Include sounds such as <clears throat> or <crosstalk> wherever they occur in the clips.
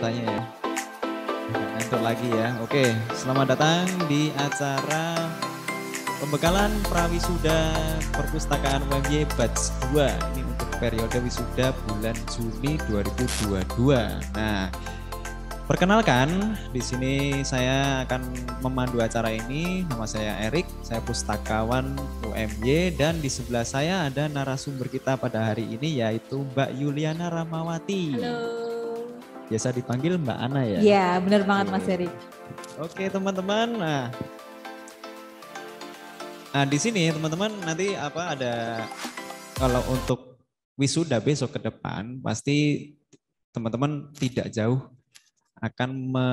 katanya ya. Untuk lagi ya. Oke, selamat datang di acara pembekalan prawisuda perpustakaan UMY batch 2. Ini untuk periode wisuda bulan Juni 2022. Nah, Perkenalkan, di sini saya akan memandu acara ini. Nama saya Erik, saya pustakawan UMY dan di sebelah saya ada narasumber kita pada hari ini yaitu Mbak Yuliana Ramawati. Halo biasa dipanggil Mbak Ana ya. Iya, benar banget Mas Ferry. Oke, teman-teman. Nah, nah di sini teman-teman nanti apa ada kalau untuk wisuda besok ke depan pasti teman-teman tidak jauh akan me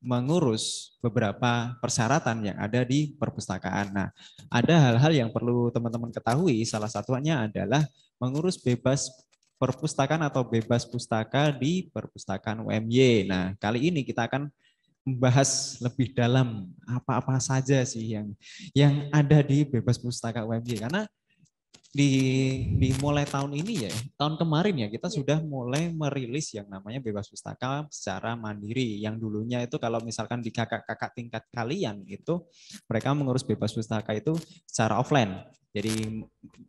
mengurus beberapa persyaratan yang ada di perpustakaan. Nah, ada hal-hal yang perlu teman-teman ketahui, salah satunya adalah mengurus bebas perpustakaan atau bebas pustaka di perpustakaan UMY. Nah, kali ini kita akan membahas lebih dalam apa-apa saja sih yang yang ada di bebas pustaka UMY karena di di mulai tahun ini ya tahun kemarin ya kita iya. sudah mulai merilis yang namanya bebas pustaka secara mandiri yang dulunya itu kalau misalkan di kakak-kakak tingkat kalian itu mereka mengurus bebas pustaka itu secara offline jadi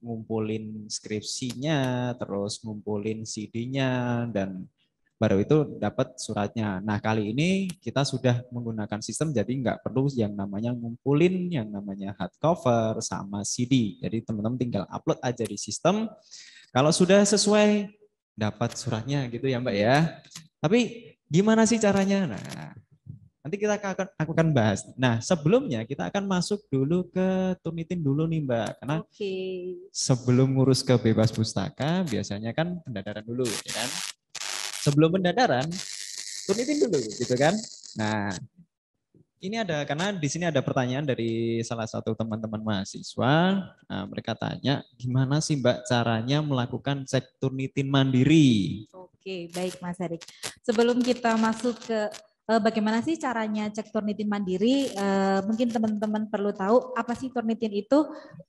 ngumpulin skripsinya, terus ngumpulin CD-nya dan baru itu dapat suratnya. Nah kali ini kita sudah menggunakan sistem jadi nggak perlu yang namanya ngumpulin, yang namanya hardcover sama CD. Jadi teman-teman tinggal upload aja di sistem. Kalau sudah sesuai dapat suratnya gitu ya Mbak ya. Tapi gimana sih caranya? Nah Nanti kita akan aku akan bahas. Nah, sebelumnya kita akan masuk dulu ke turnitin dulu nih, Mbak. Karena okay. sebelum ngurus ke Bebas Pustaka, biasanya kan pendadaran dulu, ya kan? Sebelum pendadaran, turnitin dulu, gitu kan? Nah, ini ada karena di sini ada pertanyaan dari salah satu teman-teman mahasiswa. Nah, mereka tanya, gimana sih Mbak caranya melakukan cek turnitin mandiri? Oke, baik Mas erik Sebelum kita masuk ke Eh, bagaimana sih caranya cek turnitin mandiri? Eh, mungkin teman-teman perlu tahu apa sih turnitin itu?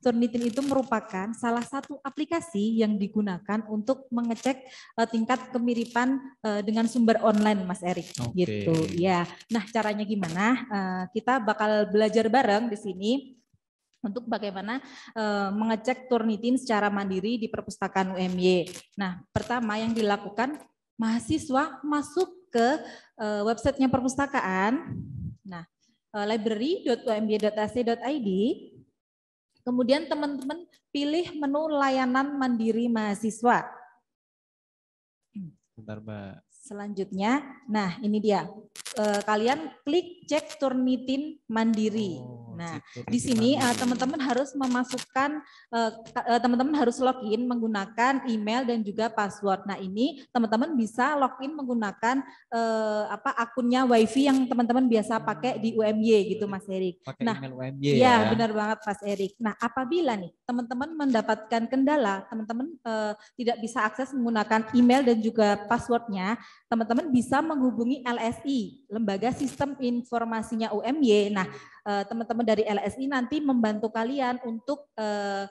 Turnitin itu merupakan salah satu aplikasi yang digunakan untuk mengecek eh, tingkat kemiripan dengan sumber online, Mas Erik. Okay. Gitu. Ya. Nah, caranya gimana? Kita bakal belajar bareng di sini untuk bagaimana e, mengecek turnitin secara mandiri di perpustakaan UMY. Nah, pertama yang dilakukan mahasiswa masuk ke eh, websitenya perpustakaan, nah eh, library.umb.ac.id, e kemudian teman-teman pilih menu layanan mandiri mahasiswa. Bentar, Mbak. Selanjutnya, nah ini dia, eh, kalian klik cek Turnitin mandiri. Oh. Nah, gitu, di sini teman eh, teman-teman harus memasukkan eh, eh, teman-teman uh, harus login menggunakan email dan juga password. Nah, ini teman-teman bisa login menggunakan uh, apa akunnya WiFi yang teman-teman biasa pakai di UMY gitu Mas Erik. nah, email UMY ya. ya. benar banget Mas Erik. Nah, apabila nih teman-teman mendapatkan kendala, teman-teman uh, tidak bisa akses menggunakan email dan juga passwordnya, teman-teman bisa menghubungi LSI, Lembaga Sistem Informasinya UMY. Nah, Eh, teman-teman dari LSI nanti membantu kalian untuk eh,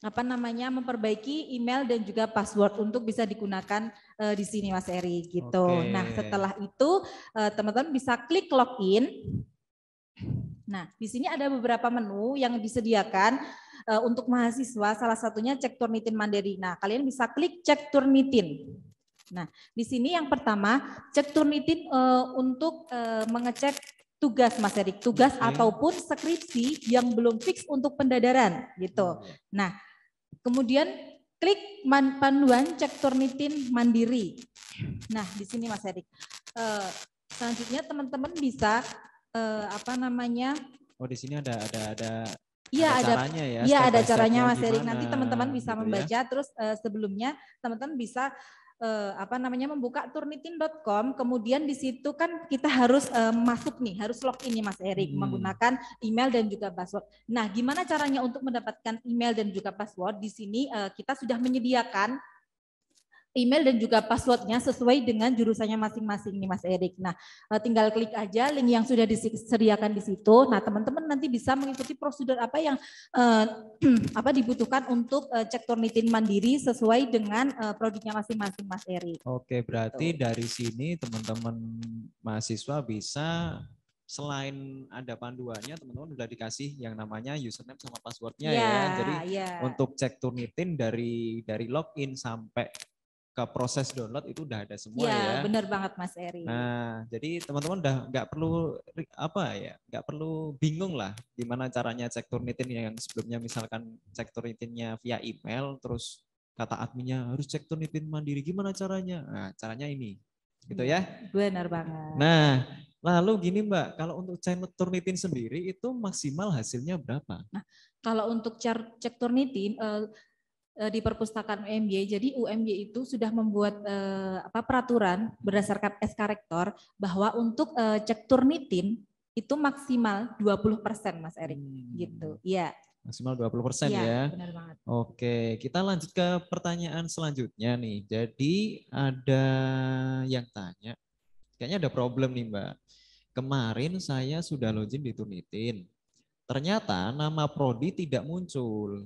apa namanya memperbaiki email dan juga password untuk bisa digunakan uh, di sini Mas Eri gitu. Okay. Nah, setelah itu teman-teman uh, bisa klik login. Nah, di sini ada beberapa menu yang disediakan uh, untuk mahasiswa, salah satunya cek Turnitin Mandiri. Nah, kalian bisa klik cek Turnitin. Nah, di sini yang pertama cek Turnitin uh, untuk uh, mengecek tugas Mas Erik, tugas hmm. ataupun skripsi yang belum fix untuk pendadaran gitu. Mm-hmm. Nah, kemudian klik panduan cek Turnitin mandiri. Mm-hmm. Nah, di sini Mas Erik. Eh, selanjutnya teman-teman bisa eh, apa namanya? Oh, di sini ada ada ada Iya ada, caranya ya. Iya ada caranya Mas Erik. Nanti teman-teman bisa gitu ya. membaca. Ya? Terus uh, sebelumnya teman-teman bisa eh, apa namanya membuka turnitin.com kemudian di situ kan kita harus eh, masuk nih harus login nih Mas Erik hmm. menggunakan email dan juga password. Nah, gimana caranya untuk mendapatkan email dan juga password? Di sini eh, kita sudah menyediakan email dan juga passwordnya sesuai dengan jurusannya masing-masing nih Mas Erik. Nah, eh, tinggal klik aja link yang sudah disediakan di situ. Nah, teman-teman nanti bisa mengikuti prosedur apa yang eh, <clears throat> apa dibutuhkan untuk eh, cek Turnitin mandiri sesuai dengan eh, produknya masing-masing Mas Erik. Oke, berarti Tuh. dari sini teman-teman mahasiswa bisa selain ada panduannya teman-teman sudah dikasih yang namanya username sama passwordnya yeah, ya iya, jadi yeah. untuk cek Turnitin dari dari login sampai ke proses download itu udah ada semua iya, ya. ya. benar banget Mas Eri. Nah, jadi teman-teman udah nggak perlu apa ya, nggak perlu bingung lah gimana caranya cek Turnitin yang sebelumnya misalkan cek Turnitinnya via email terus kata adminnya harus cek Turnitin mandiri gimana caranya? Nah, caranya ini. Gitu ya. Benar banget. Nah, lalu gini Mbak, kalau untuk cek Turnitin sendiri itu maksimal hasilnya berapa? Nah, kalau untuk cek Turnitin eh, Eh, di perpustakaan UMY. Jadi UMY itu sudah membuat uh, apa peraturan berdasarkan SK rektor bahwa untuk uh, cek turnitin itu maksimal 20% Mas Erik. Hmm. Gitu. Iya. Maksimal 20% ya. ya. Benar banget. Oke, kita lanjut ke pertanyaan selanjutnya nih. Jadi ada yang tanya, kayaknya ada problem nih, Mbak. Kemarin saya sudah login di Turnitin. Ternyata nama prodi tidak muncul.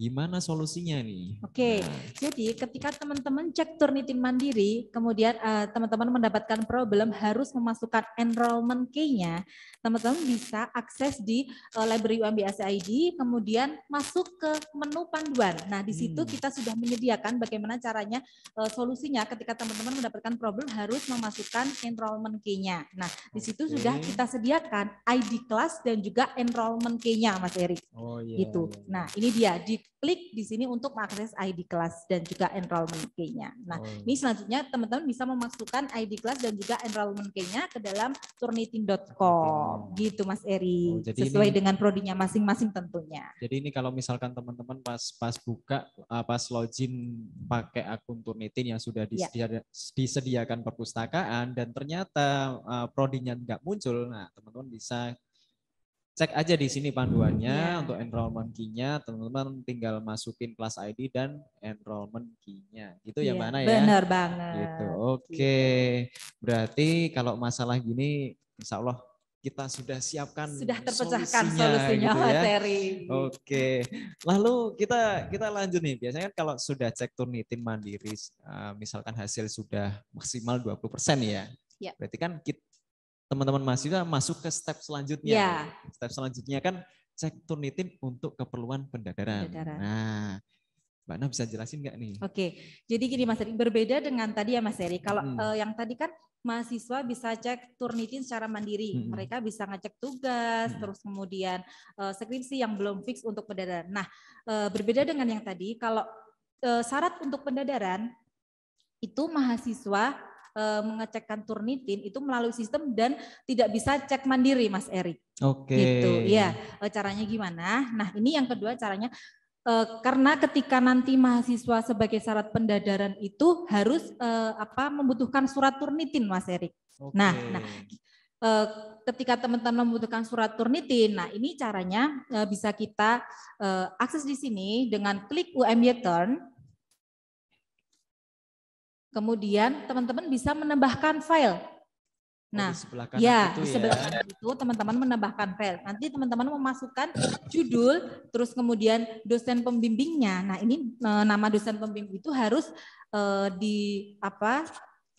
Gimana solusinya nih? Oke, nah. jadi ketika teman-teman cek Turnitin Mandiri, kemudian eh, teman-teman uh, mendapatkan problem harus memasukkan enrollment key-nya, teman-teman bisa akses di uh, library UMBS ID, kemudian masuk ke menu panduan. Nah, di situ hmm. kita sudah menyediakan bagaimana caranya uh, solusinya ketika teman-teman mendapatkan problem harus memasukkan enrollment key-nya. Nah, di situ okay. sudah kita sediakan ID kelas dan juga enrollment key-nya, Mas Erik. Oh, iya. Yeah. Gitu. Iya, iya. Nah, ini dia di klik di sini untuk mengakses ID kelas dan juga enrollment key-nya. Nah, oh. ini selanjutnya teman-teman bisa memasukkan ID kelas dan juga enrollment key-nya ke dalam turnitin.com. Gitu Mas Eri, oh, sesuai ini, dengan prodinya masing-masing tentunya. Jadi ini kalau misalkan teman-teman pas pas buka eh, pas login pakai akun Turnitin yang sudah disediakan, ya. disediakan perpustakaan dan ternyata uh, prodinya nggak muncul, nah teman-teman bisa Cek aja di sini panduannya yeah. untuk enrollment key-nya, teman-teman tinggal masukin kelas ID dan enrollment key-nya. Gitu yeah. ya iya, mana ya? Benar gitu. banget. Gitu. Oke. Okay. Berarti kalau masalah gini insya Allah kita sudah siapkan sudah terpecahkan solusinya, solusinya gitu ya. materi. Oke. Lalu kita kita lanjut nih. Biasanya kan kalau sudah cek turnitin mandiri eh, misalkan hasil sudah maksimal 20% ya. Ya. Berarti kan kita teman-teman mahasiswa masuk ke step selanjutnya. Ya. Step selanjutnya kan cek turnitin untuk keperluan pendadaran. pendadaran. Nah, Mbak Nah bisa jelasin nggak nih? Oke, jadi gini Mas Eri, berbeda dengan tadi ya Mas Eri. Kalau hmm. eh, yang tadi kan mahasiswa bisa cek turnitin secara mandiri. Hmm. Mereka bisa ngecek tugas, hmm. terus kemudian eh, skripsi yang belum fix untuk pendadaran. Nah, eh, berbeda dengan yang tadi, kalau eh, syarat untuk pendadaran itu mahasiswa Eh, mengecekkan turnitin itu melalui sistem dan tidak bisa cek mandiri Mas Erik. Oke. Okay. Gitu. Ya, caranya gimana? Nah, ini yang kedua caranya eh, karena ketika nanti mahasiswa sebagai syarat pendadaran itu harus apa membutuhkan surat turnitin Mas Erik. Okay. Nah, nah ketika teman-teman membutuhkan surat Turnitin. Nah, ini caranya bisa kita akses di sini dengan klik UMY Turn. Kemudian teman-teman bisa menambahkan file. Oh, nah, di ya, itu, di ya. sebelah ya. kanan itu teman-teman menambahkan file. Nanti teman-teman memasukkan judul, terus kemudian dosen pembimbingnya. Nah, ini e, nama dosen pembimbing itu harus uh, di apa?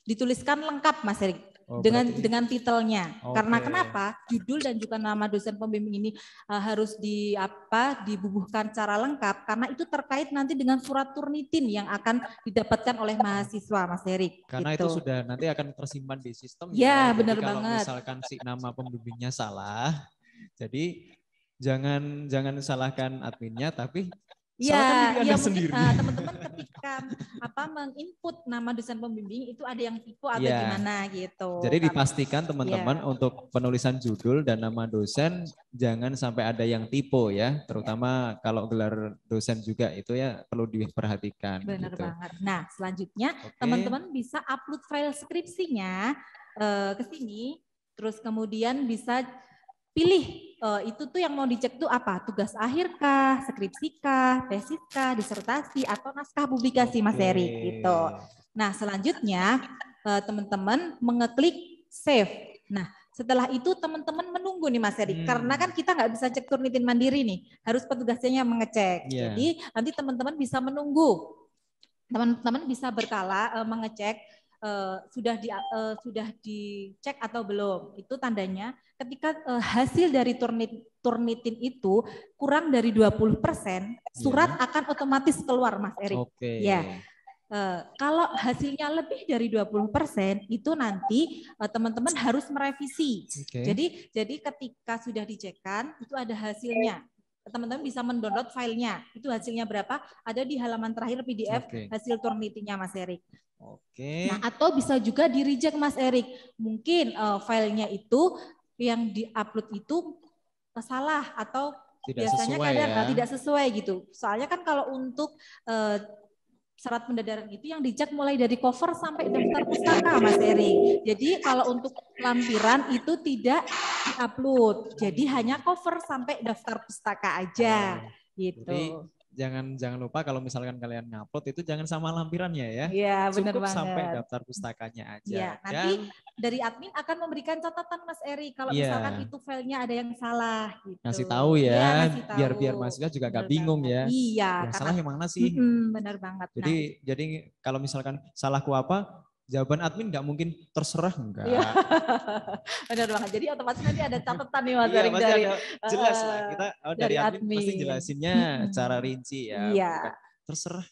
Dituliskan lengkap, Mas Erick. Oh, dengan berarti. dengan titelnya. Okay. Karena kenapa? Judul dan juga nama dosen pembimbing ini uh, harus di apa? dibubuhkan secara lengkap karena itu terkait nanti dengan surat turnitin yang akan didapatkan oleh mahasiswa Mas Erik. Karena gitu. itu sudah nanti akan tersimpan di sistem. Ya, ya. benar kalau banget. misalkan si nama pembimbingnya salah, jadi jangan jangan salahkan adminnya tapi Iya, kan iya, iya mungkin eh, teman-teman ketika apa menginput nama dosen pembimbing itu ada yang tipu atau ya. gimana gitu. Jadi dipastikan teman-teman ya. untuk penulisan judul dan nama dosen jangan sampai ada yang tipu ya, iya. terutama ya. kalau gelar dosen juga itu ya perlu diperhatikan. Benar gitu. banget. Nah selanjutnya teman-teman okay. bisa upload file skripsinya uh, ke sini, terus kemudian bisa pilih uh, itu tuh yang mau dicek tuh apa tugas akhir kah skripsi kah tesis kah disertasi atau naskah publikasi mas Eri gitu nah selanjutnya uh, teman-teman mengeklik save nah setelah itu teman-teman menunggu nih Mas Eri, hmm. karena kan kita nggak bisa cek turnitin mandiri nih, harus petugasnya yang mengecek. Yeah. Jadi nanti teman-teman bisa menunggu, teman-teman bisa berkala uh, mengecek uh, sudah di uh, sudah dicek atau belum. Itu tandanya ketika uh, hasil dari turnit, turnitin itu kurang dari 20%, surat yeah. akan otomatis keluar Mas Erik. Oke. Okay. Ya. Yeah. Uh, kalau hasilnya lebih dari 20% itu nanti teman teman-teman harus merevisi. Okay. Jadi jadi ketika sudah dicekkan itu ada hasilnya teman-teman bisa mendownload filenya. Itu hasilnya berapa? Ada di halaman terakhir PDF okay. hasil turnitinya Mas Erik. Oke. Nah, atau bisa juga di reject Mas Erik. Mungkin uh, filenya itu yang di-upload itu salah atau tidak biasanya sesuai kadang eh, ya. tidak sesuai gitu. Soalnya kan kalau untuk uh, syarat pendadaran itu yang dijak mulai dari cover sampai daftar pustaka Mas Eri. Jadi kalau untuk lampiran itu tidak upload. Jadi hanya cover sampai daftar pustaka aja. Oh, gitu. Jadi jangan jangan lupa kalau misalkan kalian ngupload itu jangan sama lampirannya ya. Iya, benar banget. sampai daftar pustakanya aja. Iya, Dan, nanti dari admin akan memberikan catatan Mas Eri kalau iya. misalkan itu filenya ada yang salah gitu. Ngasih tahu ya, ya biar biar mahasiswa juga gak bingung ya. Iya. Yang karena, salah yang mana sih? Mm, benar banget. Jadi nah. jadi kalau misalkan salahku apa, jawaban admin nggak mungkin terserah enggak. Iya. <laughs> Benar banget. Jadi otomatis nanti ada catatan nih Mas iya, dari jelas lah eh, kita oh, dari, dari admin, admin pasti jelasinnya <laughs> cara rinci ya. Iya terserah.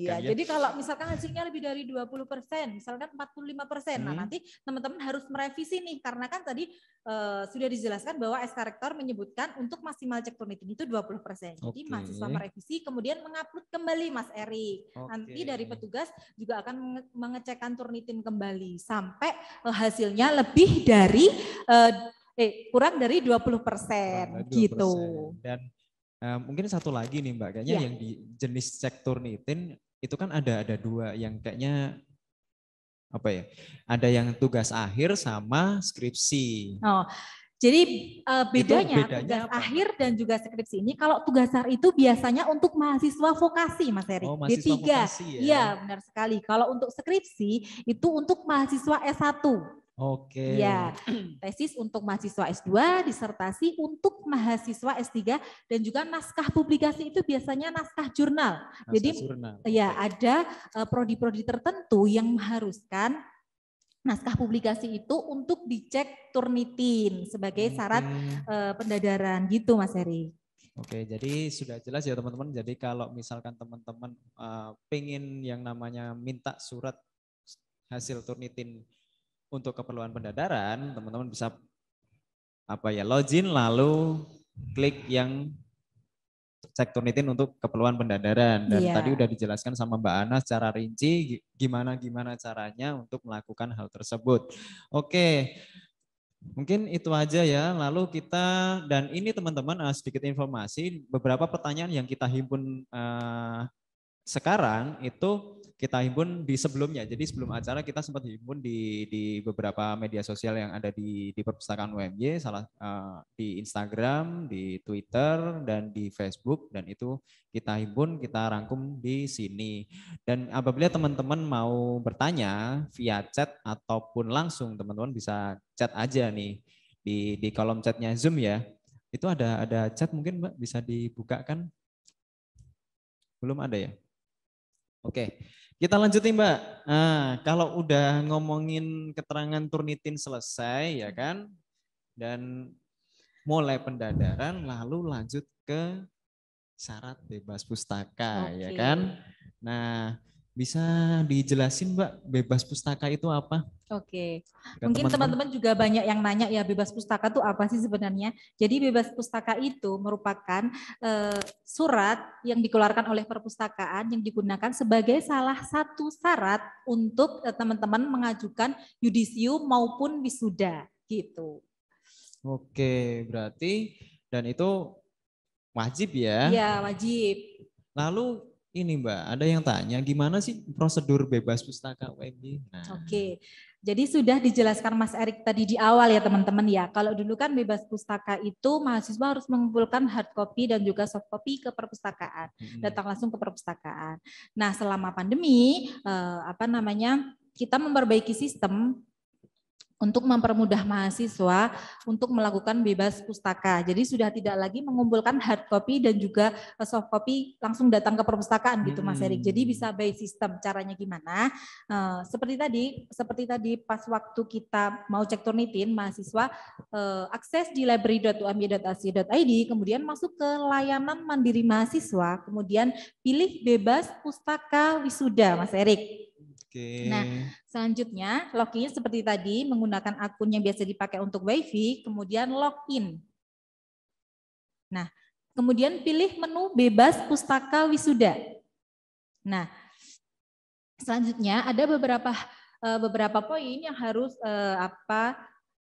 Iya, jadi kalau misalkan hasilnya lebih dari 20 persen, misalkan 45 persen, nah hmm. nah nanti teman-teman harus merevisi nih, karena kan tadi uh, sudah dijelaskan bahwa SK Rektor menyebutkan untuk maksimal cek turnitin itu 20 persen. Okay. Jadi mahasiswa merevisi, kemudian mengupload kembali Mas Eri. Okay. Nanti dari petugas juga akan mengecekkan turnitin kembali, sampai eh, hasilnya lebih dari... Uh, eh kurang dari 20%, persen, gitu. Dan Ehm, mungkin satu lagi nih Mbak, kayaknya yeah. yang di jenis sektor turnitin itu kan ada ada dua yang kayaknya apa ya? Ada yang tugas akhir sama skripsi. Oh. Jadi uh, bedanya, bedanya tugas apa? akhir dan juga skripsi ini kalau tugas akhir itu biasanya untuk mahasiswa vokasi Mas Eri. Oh, D3. ya. Iya, benar sekali. Kalau untuk skripsi itu untuk mahasiswa S1. Oke. Ya, tesis untuk mahasiswa S2, disertasi untuk mahasiswa S3 dan juga naskah publikasi itu biasanya naskah jurnal. Naskah Jadi jurnal. ya ada e, prodi-prodi tertentu yang mengharuskan naskah publikasi itu untuk dicek turnitin sebagai hmm, syarat hmm. E, pendadaran gitu Mas Heri. Oke, jadi sudah jelas ya teman-teman. Jadi kalau misalkan teman-teman uh, e, pengen yang namanya minta surat hasil turnitin untuk keperluan pendadaran, teman-teman bisa apa ya login lalu klik yang cek Turnitin untuk keperluan pendadaran dan yeah. tadi udah dijelaskan sama Mbak Ana secara rinci gimana gimana caranya untuk melakukan hal tersebut. Oke. Mungkin itu aja ya. Lalu kita dan ini teman-teman eh, sedikit informasi beberapa pertanyaan yang kita himpun eh, sekarang itu kita himpun di sebelumnya. Jadi sebelum acara kita sempat himpun di di beberapa media sosial yang ada di di perpustakaan UMY, salah uh, di Instagram, di Twitter dan di Facebook dan itu kita himpun, kita rangkum di sini. Dan apabila teman-teman mau bertanya via chat ataupun langsung teman-teman bisa chat aja nih di di kolom chatnya Zoom ya. Itu ada ada chat mungkin Mbak bisa dibuka kan? Belum ada ya? Oke, kita lanjutin Mbak. Nah, kalau udah ngomongin keterangan Turnitin selesai ya kan, dan mulai pendadaran lalu lanjut ke syarat bebas pustaka okay. ya kan. Nah, bisa dijelasin Mbak, bebas pustaka itu apa? Oke, okay. mungkin teman-teman juga banyak yang nanya ya bebas pustaka itu apa sih sebenarnya? Jadi bebas pustaka itu merupakan eh, surat yang dikeluarkan oleh perpustakaan yang digunakan sebagai salah satu syarat untuk eh, teman-teman mengajukan yudisium maupun wisuda gitu. Oke, berarti dan itu wajib ya? Iya wajib. Lalu ini Mbak, ada yang tanya gimana sih prosedur bebas pustaka UMY? Nah. Oke, jadi sudah dijelaskan Mas Erik tadi di awal ya teman-teman ya. Kalau dulu kan bebas pustaka itu mahasiswa harus mengumpulkan hard copy dan juga soft copy ke perpustakaan, hmm. datang langsung ke perpustakaan. Nah selama pandemi, eh, apa namanya? Kita memperbaiki sistem untuk mempermudah mahasiswa untuk melakukan bebas pustaka. Jadi sudah tidak lagi mengumpulkan hard copy dan juga eh, soft copy langsung datang ke perpustakaan gitu hmm. Mas Erik. Jadi hmm. bisa by system caranya gimana? Uh, seperti tadi, seperti tadi pas waktu kita mau cek Turnitin mahasiswa uh, akses di library.uamb.ac.id kemudian masuk ke layanan mandiri mahasiswa, kemudian pilih bebas pustaka wisuda Mas Erik. Okay. Nah, selanjutnya login seperti tadi menggunakan akun yang biasa dipakai untuk WiFi, kemudian login. Nah, kemudian pilih menu bebas pustaka wisuda. Nah, selanjutnya ada beberapa eh, beberapa poin yang harus eh, apa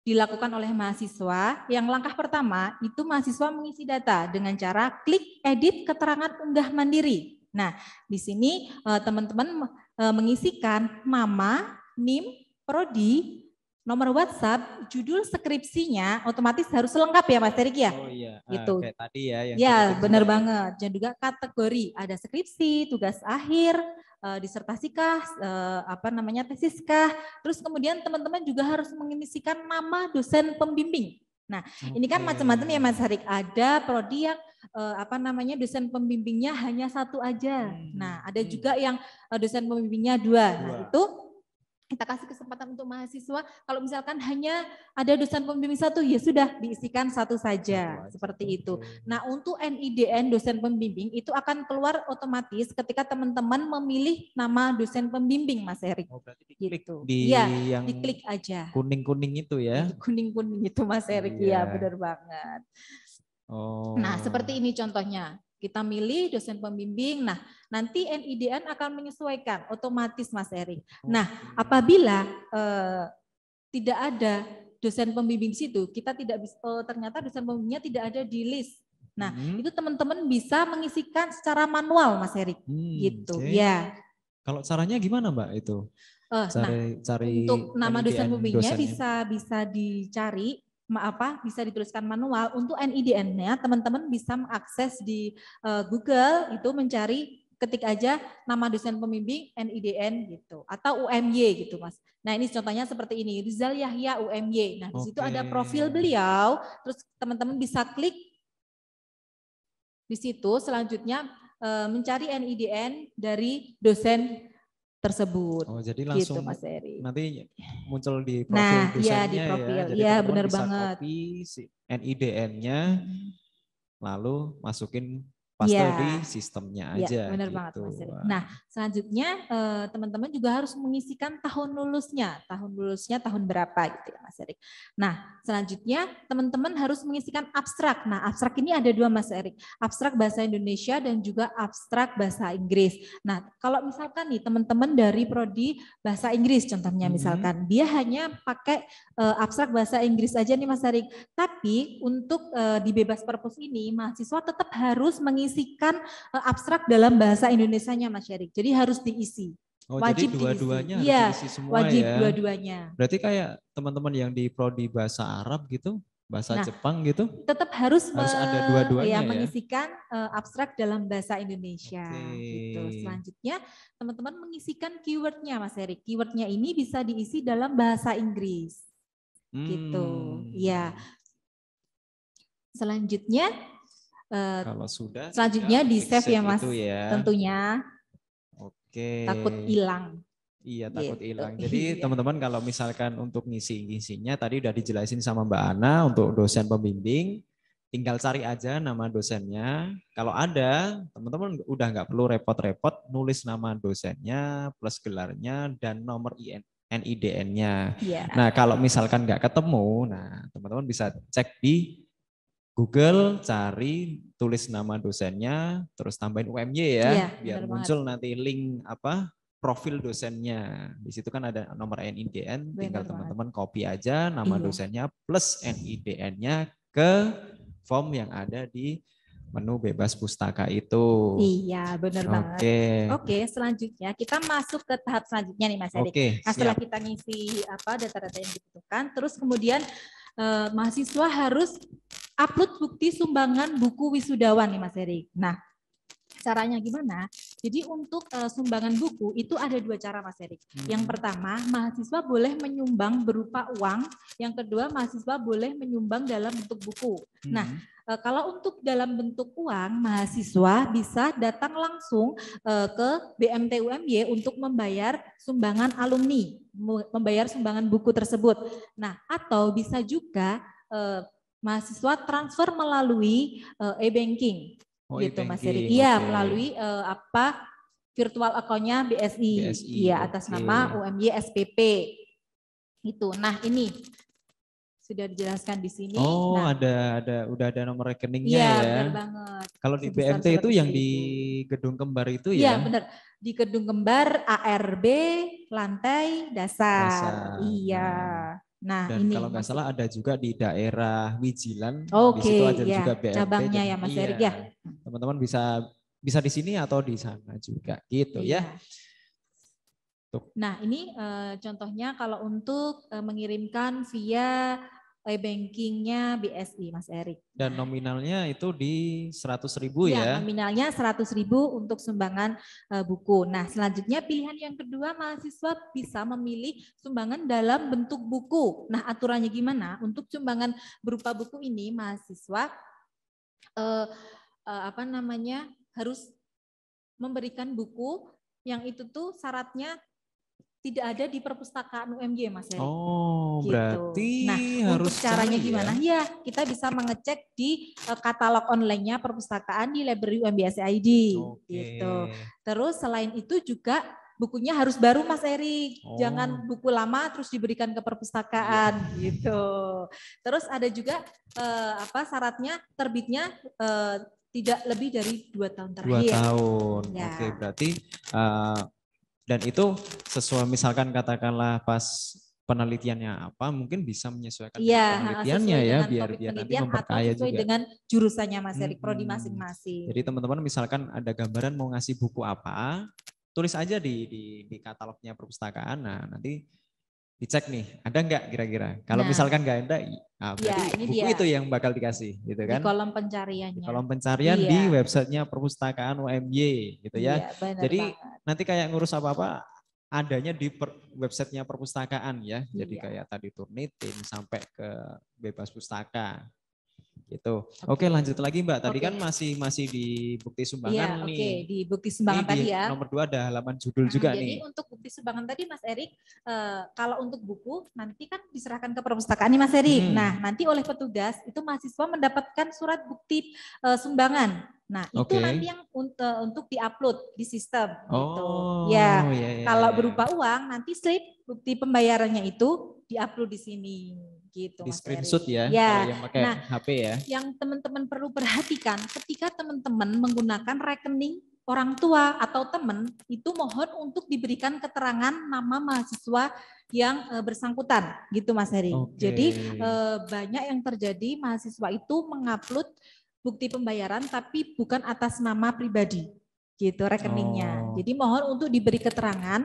dilakukan oleh mahasiswa. Yang langkah pertama itu mahasiswa mengisi data dengan cara klik edit keterangan unggah mandiri. Nah, di sini eh, teman-teman E, mengisikan nama, NIM, prodi, nomor WhatsApp, judul skripsinya otomatis harus lengkap ya Mas Terik ya? Oh iya, ah, gitu. Uh, kayak tadi ya. Yang ya benar banget. Dan juga kategori, ada skripsi, tugas akhir, uh, e, disertasi kah, uh, e, apa namanya tesis kah. Terus kemudian teman-teman juga harus mengisikan nama dosen pembimbing. Nah, okay. ini kan macam-macam ya Mas Harik. Ada prodi yang eh, apa namanya dosen pembimbingnya hanya satu aja. Hmm. Nah, ada hmm. juga yang eh, dosen pembimbingnya dua. Nah, dua. Nah, itu kita kasih kesempatan untuk mahasiswa. Kalau misalkan hanya ada dosen pembimbing satu, ya sudah diisikan satu saja seperti itu. Nah untuk NIDN dosen pembimbing itu akan keluar otomatis ketika teman-teman memilih nama dosen pembimbing, Mas Erik. Oh, gitu. di ya, yang diklik aja. Kuning-kuning itu ya? Iya, kuning-kuning itu, Mas Erik. Iya, ya, benar banget. Oh. Nah seperti ini contohnya. Kita milih dosen pembimbing. Nah, nanti NIDN akan menyesuaikan otomatis Mas Erik. Nah, apabila eh, tidak ada dosen pembimbing situ, kita tidak bisa oh, eh, ternyata dosen pembimbingnya tidak ada di list. Nah, hmm. itu teman-teman bisa mengisikan secara manual Mas Erik. Hmm, gitu. Okay. Ya. Kalau caranya gimana, Mbak, itu? Uh, cari, nah, cari untuk nama dosen pembimbingnya bisa bisa dicari apa bisa dituliskan manual untuk NIDN-nya teman-teman bisa mengakses di uh, Google itu mencari ketik aja nama dosen pembimbing NIDN gitu atau UMY gitu Mas. Nah, ini contohnya seperti ini Rizal Yahya UMY. Nah, di situ ada profil beliau, terus teman-teman bisa klik di situ selanjutnya uh, mencari NIDN dari dosen tersebut. Oh, jadi gitu, langsung gitu, Mas Eri. nanti muncul di nah, profil nah, ya, di profil. ya. Iya, benar banget. Copy NIDN-nya hmm. lalu masukin Iya. pastor yeah. di sistemnya iya, aja. Yeah, benar gitu. banget Mas Erik. Nah, selanjutnya eh, teman-teman juga harus mengisikan tahun lulusnya, tahun lulusnya tahun berapa gitu ya Mas Erik. Nah, selanjutnya teman-teman harus mengisikan abstrak. Nah, abstrak ini ada dua Mas Erik, abstrak bahasa Indonesia dan juga abstrak bahasa Inggris. Nah, kalau misalkan nih teman-teman dari prodi bahasa Inggris contohnya mm-hmm. misalkan, dia hanya pakai eh, abstrak bahasa Inggris aja nih Mas Erik. Tapi untuk eh, di bebas perpus ini mahasiswa tetap harus mengisi uh, abstrak dalam bahasa Indonesianya Mas Syarik. Jadi harus diisi. Oh, wajib dua-duanya iya, diisi semua wajib ya. dua-duanya. Berarti kayak teman-teman yang di prodi bahasa Arab gitu, bahasa nah, Jepang gitu. Tetap harus harus me, ada dua-duanya ya, ya. mengisikan uh, abstrak dalam bahasa Indonesia okay. gitu. Selanjutnya teman-teman mengisikan keywordnya Mas Erik. Keywordnya ini bisa diisi dalam bahasa Inggris. Gitu. Hmm. Gitu. Ya. Selanjutnya Eh, kalau sudah selanjutnya ya, di save ya Mas. Ya. Tentunya. Oke. Takut hilang. Iya takut gitu. hilang. Jadi <laughs> iya. teman-teman kalau misalkan untuk ngisi-ngisinya tadi udah dijelasin sama Mbak Ana untuk dosen pembimbing, tinggal cari aja nama dosennya. Kalau ada teman-teman udah nggak perlu repot-repot nulis nama dosennya plus gelarnya dan nomor IN NIDN-nya. Yeah. Nah kalau misalkan nggak ketemu, nah teman-teman bisa cek di Google cari tulis nama dosennya terus tambahin UMY ya iya, biar muncul banget. nanti link apa profil dosennya di situ kan ada nomor NIDN tinggal teman-teman copy aja nama iya. dosennya plus NIDN-nya ke form yang ada di menu bebas pustaka itu iya benar okay. banget oke okay, selanjutnya kita masuk ke tahap selanjutnya nih Mas Erik okay, nah, setelah kita ngisi apa data-data yang dibutuhkan terus kemudian eh, mahasiswa harus upload bukti sumbangan buku wisudawan nih Mas Erik. Nah, caranya gimana? Jadi untuk uh, sumbangan buku itu ada dua cara Mas Erik. Hmm. Yang pertama, mahasiswa boleh menyumbang berupa uang. Yang kedua, mahasiswa boleh menyumbang dalam bentuk buku. Hmm. Nah, uh, kalau untuk dalam bentuk uang, mahasiswa bisa datang langsung uh, ke BMT untuk membayar sumbangan alumni, membayar sumbangan buku tersebut. Nah, atau bisa juga uh, mahasiswa transfer melalui eh, e-banking. Oh, gitu e Mas Eri. Iya, okay. melalui eh, apa virtual account-nya BSI. Iya, atas nama UMY SPP. Itu. Nah, ini sudah dijelaskan di sini. Oh, nah, ada ada udah ada nomor rekeningnya iya, ya. Iya, benar banget. Kalau di BMT itu yang di Gedung Kembar itu iya, ya. Iya, benar. Di Gedung Kembar ARB lantai dasar. dasar. Iya. Hmm. Nah, Dan ini kalau nggak salah ada juga di daerah Wijilan, okay, di situ ada ya, juga BRT. Cabangnya ya Mas iya. Erick ya. Teman-teman bisa bisa di sini atau di sana juga gitu ya. iya. ya. Tuh. Nah, ini e, contohnya kalau untuk e, mengirimkan via pay bankingnya BSI Mas Erik. Dan nominalnya itu di 100 ribu ya? ya? nominalnya 100 ribu untuk sumbangan uh, buku. Nah selanjutnya pilihan yang kedua mahasiswa bisa memilih sumbangan dalam bentuk buku. Nah aturannya gimana? Untuk sumbangan berupa buku ini mahasiswa uh, uh, apa namanya harus memberikan buku yang itu tuh syaratnya tidak ada di perpustakaan UMY Mas Heri. Oh, gitu. berarti nah, harus untuk caranya cari, ya? gimana? Ya? ya, kita bisa mengecek di e, katalog online-nya perpustakaan di library UMBS ID okay. gitu. Terus selain itu juga bukunya harus baru Mas Eri. Oh. Jangan buku lama terus diberikan ke perpustakaan ya. gitu. Terus ada juga eh, apa syaratnya terbitnya eh, tidak lebih dari dua tahun terakhir. Dua tahun. Ya. Oke, berarti uh, dan itu sesuai misalkan katakanlah pas penelitiannya apa mungkin bisa menyesuaikan iya, ya, penelitiannya ya biar biar nanti memperkaya juga dengan jurusannya Mas Erik hmm, prodi masing-masing. Jadi teman-teman misalkan ada gambaran mau ngasih buku apa, tulis aja di di, di katalognya perpustakaan. Nah, nanti dicek nih ada nggak kira-kira kalau nah. misalkan nggak ada nah, ya, ini buku dia. itu yang bakal dikasih gitu kan di kolom pencariannya di kolom pencarian iya. di websitenya perpustakaan UMY gitu ya iya, jadi banget. nanti kayak ngurus apa apa adanya di per, websitenya perpustakaan ya jadi iya. kayak tadi turnitin sampai ke bebas pustaka gitu. Oke, okay. lanjut lagi Mbak. Tadi okay. kan masih masih di bukti sumbangan ya, nih. Oke, okay. di bukti sumbangan tadi ya. Nomor dua ada halaman judul nah, juga jadi nih. Jadi untuk bukti sumbangan tadi Mas Erik, uh, kalau untuk buku nanti kan diserahkan ke perpustakaan nih Mas Erik. Hmm. Nah, nanti oleh petugas itu mahasiswa mendapatkan surat bukti uh, sumbangan. Nah, itu okay. nanti yang untuk, eh, untuk diupload di sistem gitu. oh, gitu. Ya, yeah, yeah, kalau iya, iya. berupa uang nanti slip bukti pembayarannya itu diupload di sini. Gitu, di screenshot ya, ya. yang pakai nah, HP ya. Yang teman-teman perlu perhatikan ketika teman-teman menggunakan rekening orang tua atau teman itu mohon untuk diberikan keterangan nama mahasiswa yang eh, bersangkutan gitu Mas Heri. Okay. Jadi eh, banyak yang terjadi mahasiswa itu mengupload bukti pembayaran tapi bukan atas nama pribadi gitu rekeningnya. Oh. Jadi mohon untuk diberi keterangan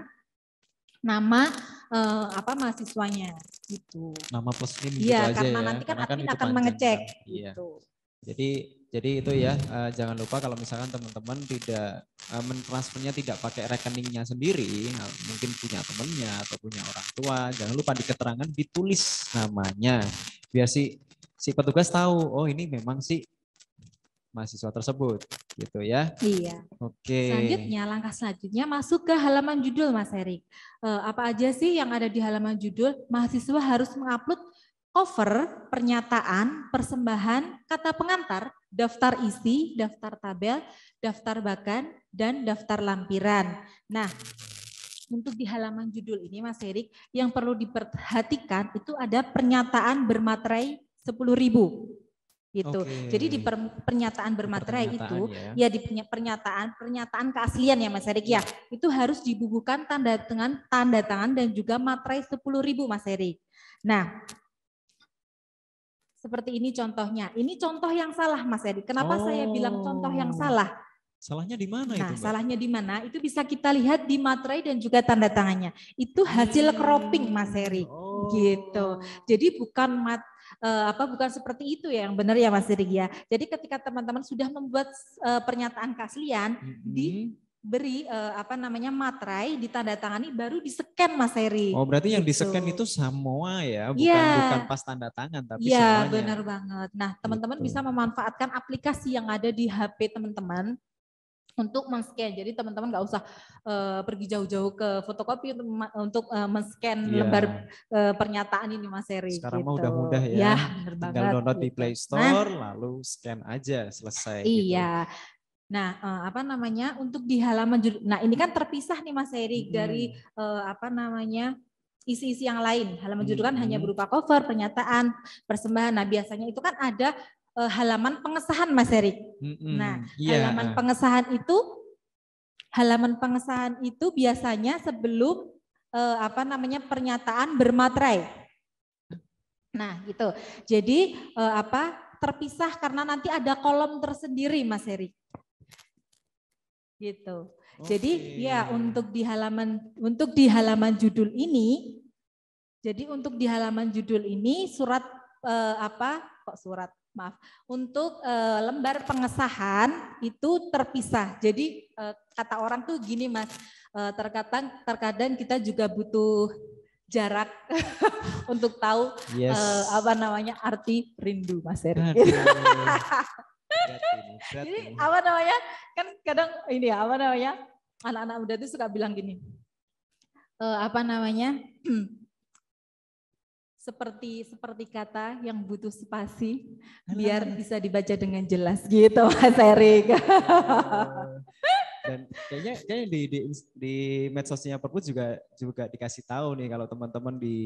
nama eh, apa mahasiswanya gitu. Nama plusnya gitu iya, ya, aja karena ya. nanti kan karena kan admin akan mengecek kan? gitu. Iya. Jadi jadi itu ya uh, jangan lupa kalau misalkan teman-teman tidak uh, eh, mentransfernya tidak pakai rekeningnya sendiri, nah, mungkin punya temannya atau punya orang tua, jangan lupa di keterangan ditulis namanya. Biar si si petugas tahu, oh ini memang si mahasiswa tersebut gitu ya. Iya. Oke. Selanjutnya langkah selanjutnya masuk ke halaman judul Mas Erik. Eh, apa aja sih yang ada di halaman judul? Mahasiswa harus mengupload cover, pernyataan, persembahan, kata pengantar, daftar isi, daftar tabel, daftar bahkan dan daftar lampiran. Nah, untuk di halaman judul ini Mas Erik, yang perlu diperhatikan itu ada pernyataan bermaterai 10.000 gitu. Okay. Jadi di per, pernyataan bermaterai itu ya, ya di pernyataan pernyataan keaslian ya Mas Erik ya. Itu harus dibubuhkan tanda tangan tanda tangan dan juga materai 10.000 Mas Erik. Nah, seperti ini contohnya. Ini contoh yang salah Mas Erik. Kenapa oh. saya bilang contoh yang salah? Salahnya di mana nah, itu? Nah, salahnya di mana? Itu bisa kita lihat di materai dan juga tanda tangannya. Itu hasil cropping Mas Heri. Oh. Gitu. Jadi bukan mat uh, apa bukan seperti itu ya yang benar ya Mas Dirik ya. Jadi ketika teman-teman sudah membuat uh, pernyataan keaslian mm -hmm. di beri uh, eh, apa namanya materai ditandatangani baru scan Mas Heri. Oh berarti gitu. yang scan itu semua ya iya. bukan ya. bukan pas tanda tangan tapi ya, semuanya. Iya benar banget. Nah teman-teman gitu. bisa memanfaatkan aplikasi yang ada di HP teman-teman untuk men-scan. Jadi teman-teman nggak usah uh, pergi jauh-jauh ke fotokopi untuk, untuk uh, men-scan yeah. lembar uh, pernyataan ini Mas Eri. Sekarang gitu. mah udah mudah ya. Yeah, ya, Tinggal banget, download gitu. di Play nah. Store nah, lalu scan aja selesai. Gitu. Iya. Gitu. Nah, apa namanya? Untuk di halaman nah ini kan terpisah nih Mas Eri hmm. dari apa namanya? isi-isi yang lain. Halaman judul kan hmm. hanya berupa cover, pernyataan, persembahan. Nah, biasanya itu kan ada uh, halaman pengesahan Mas Erik. Mm-hmm. Nah, yeah. halaman ah. pengesahan itu halaman pengesahan itu biasanya sebelum uh, apa namanya pernyataan bermaterai. Nah, itu. Jadi uh, apa terpisah karena nanti ada kolom tersendiri Mas Erik. Gitu. Okay. Jadi ya untuk di halaman untuk di halaman judul ini jadi untuk di halaman judul ini surat eh, apa kok surat maaf untuk e, lembar pengesahan itu terpisah. Jadi e, kata orang tuh gini mas, e, eh, terkadang terkadang kita juga butuh jarak <laughs> untuk tahu yes. e, apa namanya arti rindu mas Erik. <laughs> Jadi apa namanya kan kadang ini ya apa namanya anak-anak muda itu suka bilang gini e, apa namanya <clears throat> seperti seperti kata yang butuh spasi Halo. Nah, biar nah. bisa dibaca dengan jelas gitu Mas Erik. Ah. Dan kayaknya kayaknya di di, di medsosnya Perpus juga juga dikasih tahu nih kalau teman-teman di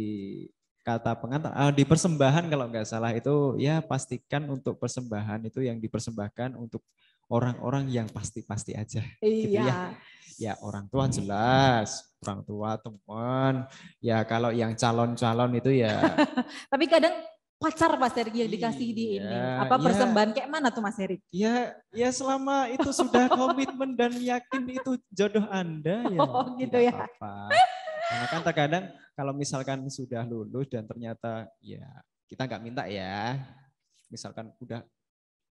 kata pengantar ah, di persembahan kalau nggak salah itu ya pastikan untuk persembahan itu yang dipersembahkan untuk orang-orang yang pasti-pasti aja. Iya. Gitu ya. Iya. Ya orang tua jelas, orang tua, teman. Ya kalau yang calon-calon itu ya. <laughs> Tapi kadang pacar Mas Heri yang dikasih di iya, ini? Apa ya, persembahan kayak mana tuh Mas Erik? Ya, ya selama itu sudah <laughs> komitmen dan yakin itu jodoh Anda ya. Oh, gitu ya. Apa -apa. Karena kan terkadang kalau misalkan sudah lulus dan ternyata ya kita nggak minta ya, misalkan udah,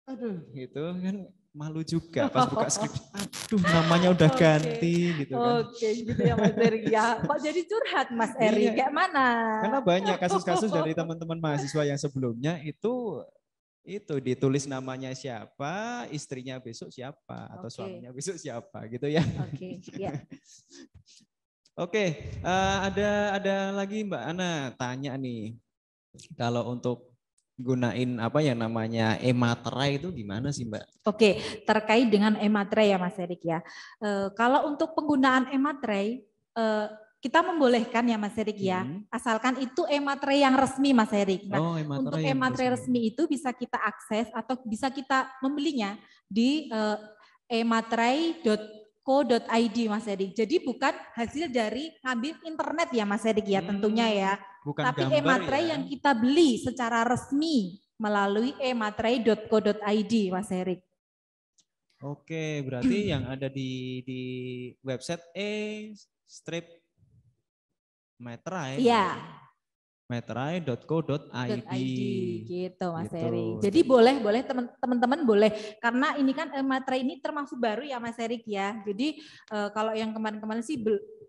aduh gitu kan malu juga pas buka <laughs> skrip. Aduh, namanya udah okay. ganti gitu kan. Oke, okay, gitu ya Mas Eri ya. Kok jadi curhat Mas Eri? Iya. Kayak mana? Karena banyak kasus-kasus dari <laughs> teman-teman mahasiswa yang sebelumnya itu itu ditulis namanya siapa, istrinya besok siapa atau okay. suaminya besok siapa gitu ya. Oke, okay. Iya. <laughs> Oke, okay. uh, eh, ada ada lagi Mbak Ana tanya nih. Kalau untuk gunain apa yang namanya e-materai itu gimana sih Mbak? Oke, terkait dengan e-materai ya Mas Erik ya. E, kalau untuk penggunaan ematerai e, kita membolehkan ya Mas Erik ya, hmm. asalkan itu e-materai yang resmi Mas Erik. Nah, oh, ematerai untuk ematerai resmi. resmi itu bisa kita akses atau bisa kita membelinya di e, eh, ematerai.com co.id Mas Erik. Jadi bukan hasil dari ngambil internet ya Mas Erik ya hmm, tentunya ya. Bukan Tapi e-materai ya. yang kita beli secara resmi melalui e-materai.co.id Mas Erik. Oke, berarti <clears throat> yang ada di di website e strip materai. Iya. Gitu ya metrai.co.id gitu Mas gitu. Erik. Jadi boleh boleh teman-teman boleh karena ini kan eh, metrai ini termasuk baru ya Mas Erik ya. Jadi uh, kalau yang kemarin-kemarin sih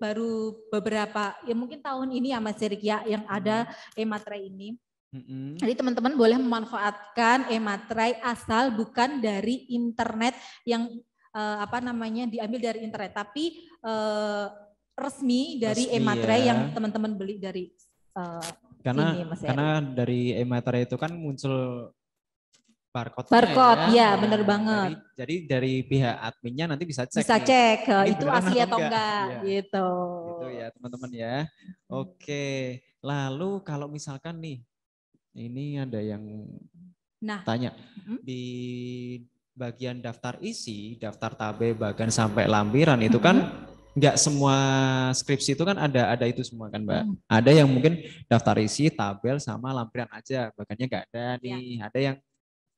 baru beberapa ya mungkin tahun ini ya Mas Erik ya yang ada hmm. e ini. hmm Jadi teman-teman boleh memanfaatkan e-materai asal bukan dari internet yang eh, apa namanya diambil dari internet, tapi eh, resmi dari e-materai ya. yang teman-teman beli dari eh, karena Sini, karena dari e-material itu kan muncul barcode. Barcode, ya, ya benar banget. Jadi, jadi dari pihak adminnya nanti bisa cek. Bisa cek cek itu asli atau enggak, enggak. Ya. gitu. Gitu ya teman-teman ya. Hmm. Oke, lalu kalau misalkan nih, ini ada yang nah. tanya hmm? di bagian daftar isi, daftar tabel bahkan sampai lampiran itu kan hmm nggak semua skripsi itu kan ada ada itu semua kan mbak. Hmm. Ada yang mungkin daftar isi, tabel sama lampiran aja, bagiannya nggak ada iya. nih. Ya. Ada yang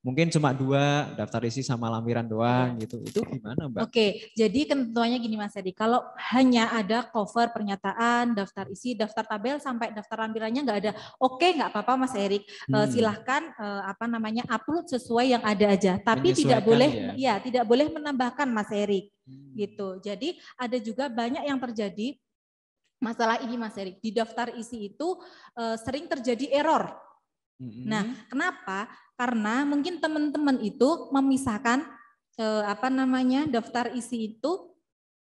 mungkin cuma dua daftar isi sama lampiran doang gitu. Itu gimana, Mbak? Oke, jadi ketentuannya gini Mas Edi, kalau hanya ada cover pernyataan, daftar isi, daftar tabel sampai daftar lampirannya nggak ada, oke nggak apa-apa Mas Erik, eh, hmm. silahkan eh, apa namanya upload sesuai yang ada aja, tapi tidak boleh ya. ya tidak boleh menambahkan Mas Erik hmm. gitu. Jadi ada juga banyak yang terjadi masalah ini Mas Erik di daftar isi itu eh, sering terjadi error hmm Nah, kenapa? Karena mungkin teman-teman itu memisahkan eh, apa namanya daftar isi itu.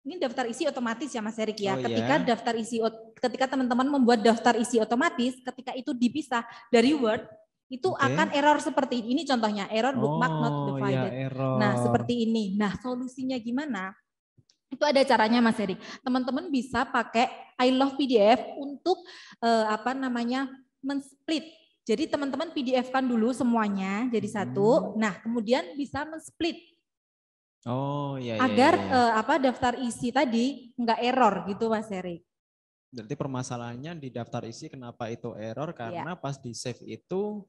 Ini daftar isi otomatis ya Mas Erik ya. Oh, ketika yeah. daftar isi ketika teman-teman membuat daftar isi otomatis, ketika itu dipisah dari Word itu okay. akan error seperti ini. Ini contohnya error bookmark not divided. Yeah, oh, iya, Nah, seperti ini. Nah, solusinya gimana? Itu ada caranya Mas Erik. Teman-teman bisa pakai I love PDF untuk eh, apa namanya? men-split jadi teman-teman PDF-kan dulu semuanya jadi hmm. satu. Hmm. Nah, kemudian bisa men-split. Oh, iya, iya Agar iya, iya. Uh, apa daftar isi tadi enggak error gitu Mas Erik. Berarti permasalahannya di daftar isi kenapa itu error iya. karena iya. pas di save itu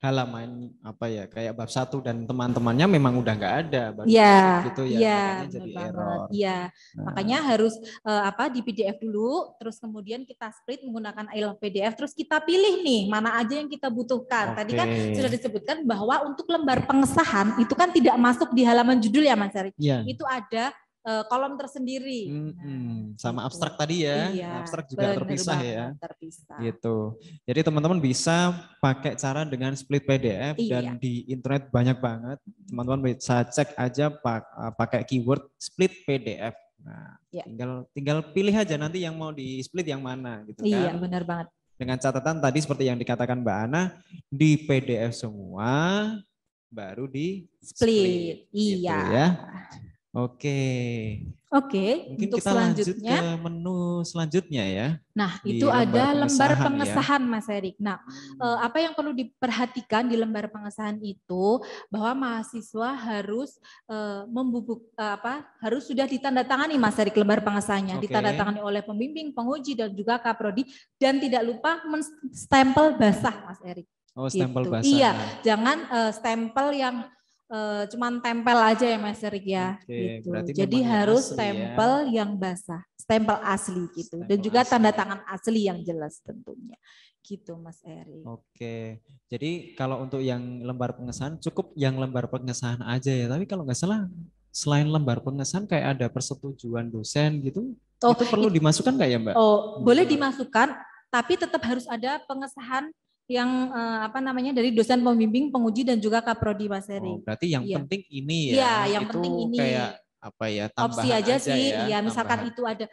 halaman apa ya kayak bab satu dan teman-temannya memang udah nggak ada ya, gitu ya ya makanya jadi error ya nah. makanya harus uh, apa di PDF dulu terus kemudian kita split menggunakan I love PDF terus kita pilih nih mana aja yang kita butuhkan okay. tadi kan sudah disebutkan bahwa untuk lembar pengesahan itu kan tidak masuk di halaman judul ya Mas Ari ya. itu ada uh, kolom tersendiri. Hmm, nah, Sama gitu. abstrak tadi ya, iya, abstrak juga terpisah ya. Terpisah. Gitu. Jadi teman-teman bisa pakai cara dengan split PDF iya. dan di internet banyak banget. Teman-teman bisa cek aja eh, pakai keyword split PDF. Nah, ya. tinggal tinggal pilih aja nanti yang mau di split yang mana gitu iya, kan. Iya, benar banget. Dengan catatan tadi seperti yang dikatakan Mbak Ana di PDF semua baru di split. split iya. Gitu ya. Oke. Oke, Mungkin untuk kita selanjutnya lanjut ke menu selanjutnya ya. Nah, itu ada lembar pengesahan, ya. Mas Erik. Nah, hmm. eh, apa yang perlu diperhatikan di lembar pengesahan itu bahwa mahasiswa harus eh, membubuk eh, apa? harus sudah ditandatangani Mas Erik lembar pengesahannya, okay. ditandatangani oleh pembimbing, penguji dan juga kaprodi dan tidak lupa menstempel basah Mas Erik. Oh, stempel gitu. basah. Iya, jangan uh, stempel yang uh, cuman tempel aja ya Mas Erik ya. Oke, gitu. Jadi harus asli, ya. tempel ya. yang basah, tempel asli gitu. Stempel Dan juga asli. tanda tangan asli yang jelas tentunya. Gitu Mas Erik. Oke. Jadi kalau untuk yang lembar pengesahan cukup yang lembar pengesahan aja ya. Tapi kalau nggak salah selain lembar pengesahan kayak ada persetujuan dosen gitu. Oh, itu perlu dimasukkan nggak ya Mbak? Oh, boleh dimasukkan tapi tetap harus ada pengesahan yang uh, apa namanya dari dosen pembimbing, penguji dan juga kaprodi Mas Heri. Oh, berarti yang Iya. penting ini ya. Iya, yang itu penting ini. kayak apa ya tambahan opsi aja, sih ya, iya, misalkan tambahan. itu ada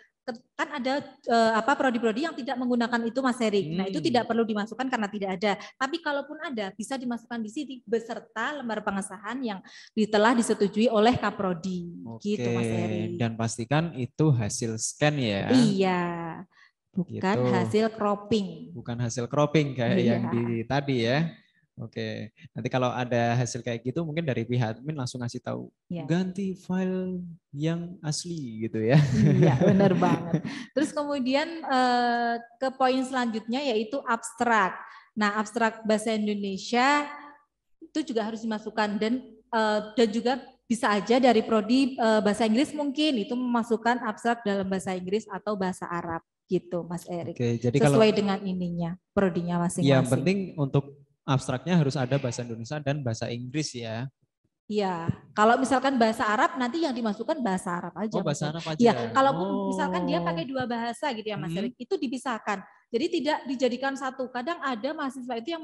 kan ada uh, apa prodi-prodi yang tidak menggunakan itu Mas Heri. Nah, itu hmm. tidak perlu dimasukkan karena tidak ada. Tapi kalaupun ada bisa dimasukkan di sini beserta lembar pengesahan yang ditelah disetujui oleh kaprodi gitu, Oke, gitu Mas Heri. Dan pastikan itu hasil scan ya. Iya. Bukan gitu. hasil cropping. Bukan hasil cropping kayak iya. yang di tadi ya. Oke, nanti kalau ada hasil kayak gitu mungkin dari pihak admin langsung ngasih tahu ya. ganti file yang asli gitu ya. Iya, <laughs> benar banget. Terus kemudian eh, ke poin selanjutnya yaitu abstrak. Nah, abstrak bahasa Indonesia itu juga harus dimasukkan dan eh, dan juga bisa aja dari prodi eh, bahasa Inggris mungkin itu memasukkan abstrak dalam bahasa Inggris atau bahasa Arab gitu Mas Erik. jadi sesuai kalau, dengan ininya, prodinya masing-masing. Yang penting untuk abstraknya harus ada bahasa Indonesia dan bahasa Inggris ya. Iya, kalau misalkan bahasa Arab nanti yang dimasukkan bahasa Arab aja. Oh, bahasa Arab iya, aja. Iya, kalau oh. misalkan dia oh. pakai dua bahasa gitu ya Mas hmm. Erik, itu dipisahkan. Jadi tidak dijadikan satu. Kadang ada mahasiswa itu yang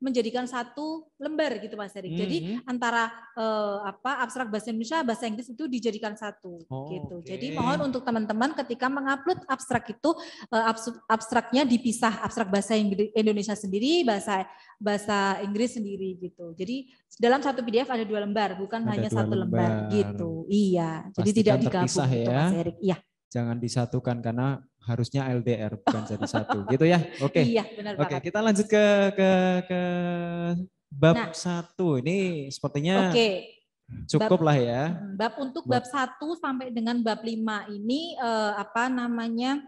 menjadikan satu lembar gitu Mas Erik. Mm -hmm. Jadi mhm. antara eh, apa abstrak bahasa Indonesia bahasa Inggris itu dijadikan satu oh, gitu. Okay. Jadi mohon untuk teman-teman ketika mengupload abstrak itu eh, abstraknya dipisah abstrak bahasa Indonesia sendiri, bahasa bahasa Inggris sendiri gitu. Jadi dalam satu PDF ada dua lembar, bukan ada hanya satu lembar. lembar gitu. Iya. Jadi Pastikan tidak digabung ya. gitu Mas Erik. Iya jangan disatukan karena harusnya LDR bukan <laughs> jadi satu gitu ya oke okay. iya, oke okay, kita lanjut ke ke ke bab nah, satu ini sepertinya okay. cukup lah ya bab untuk bab, bab satu sampai dengan bab lima ini eh, apa namanya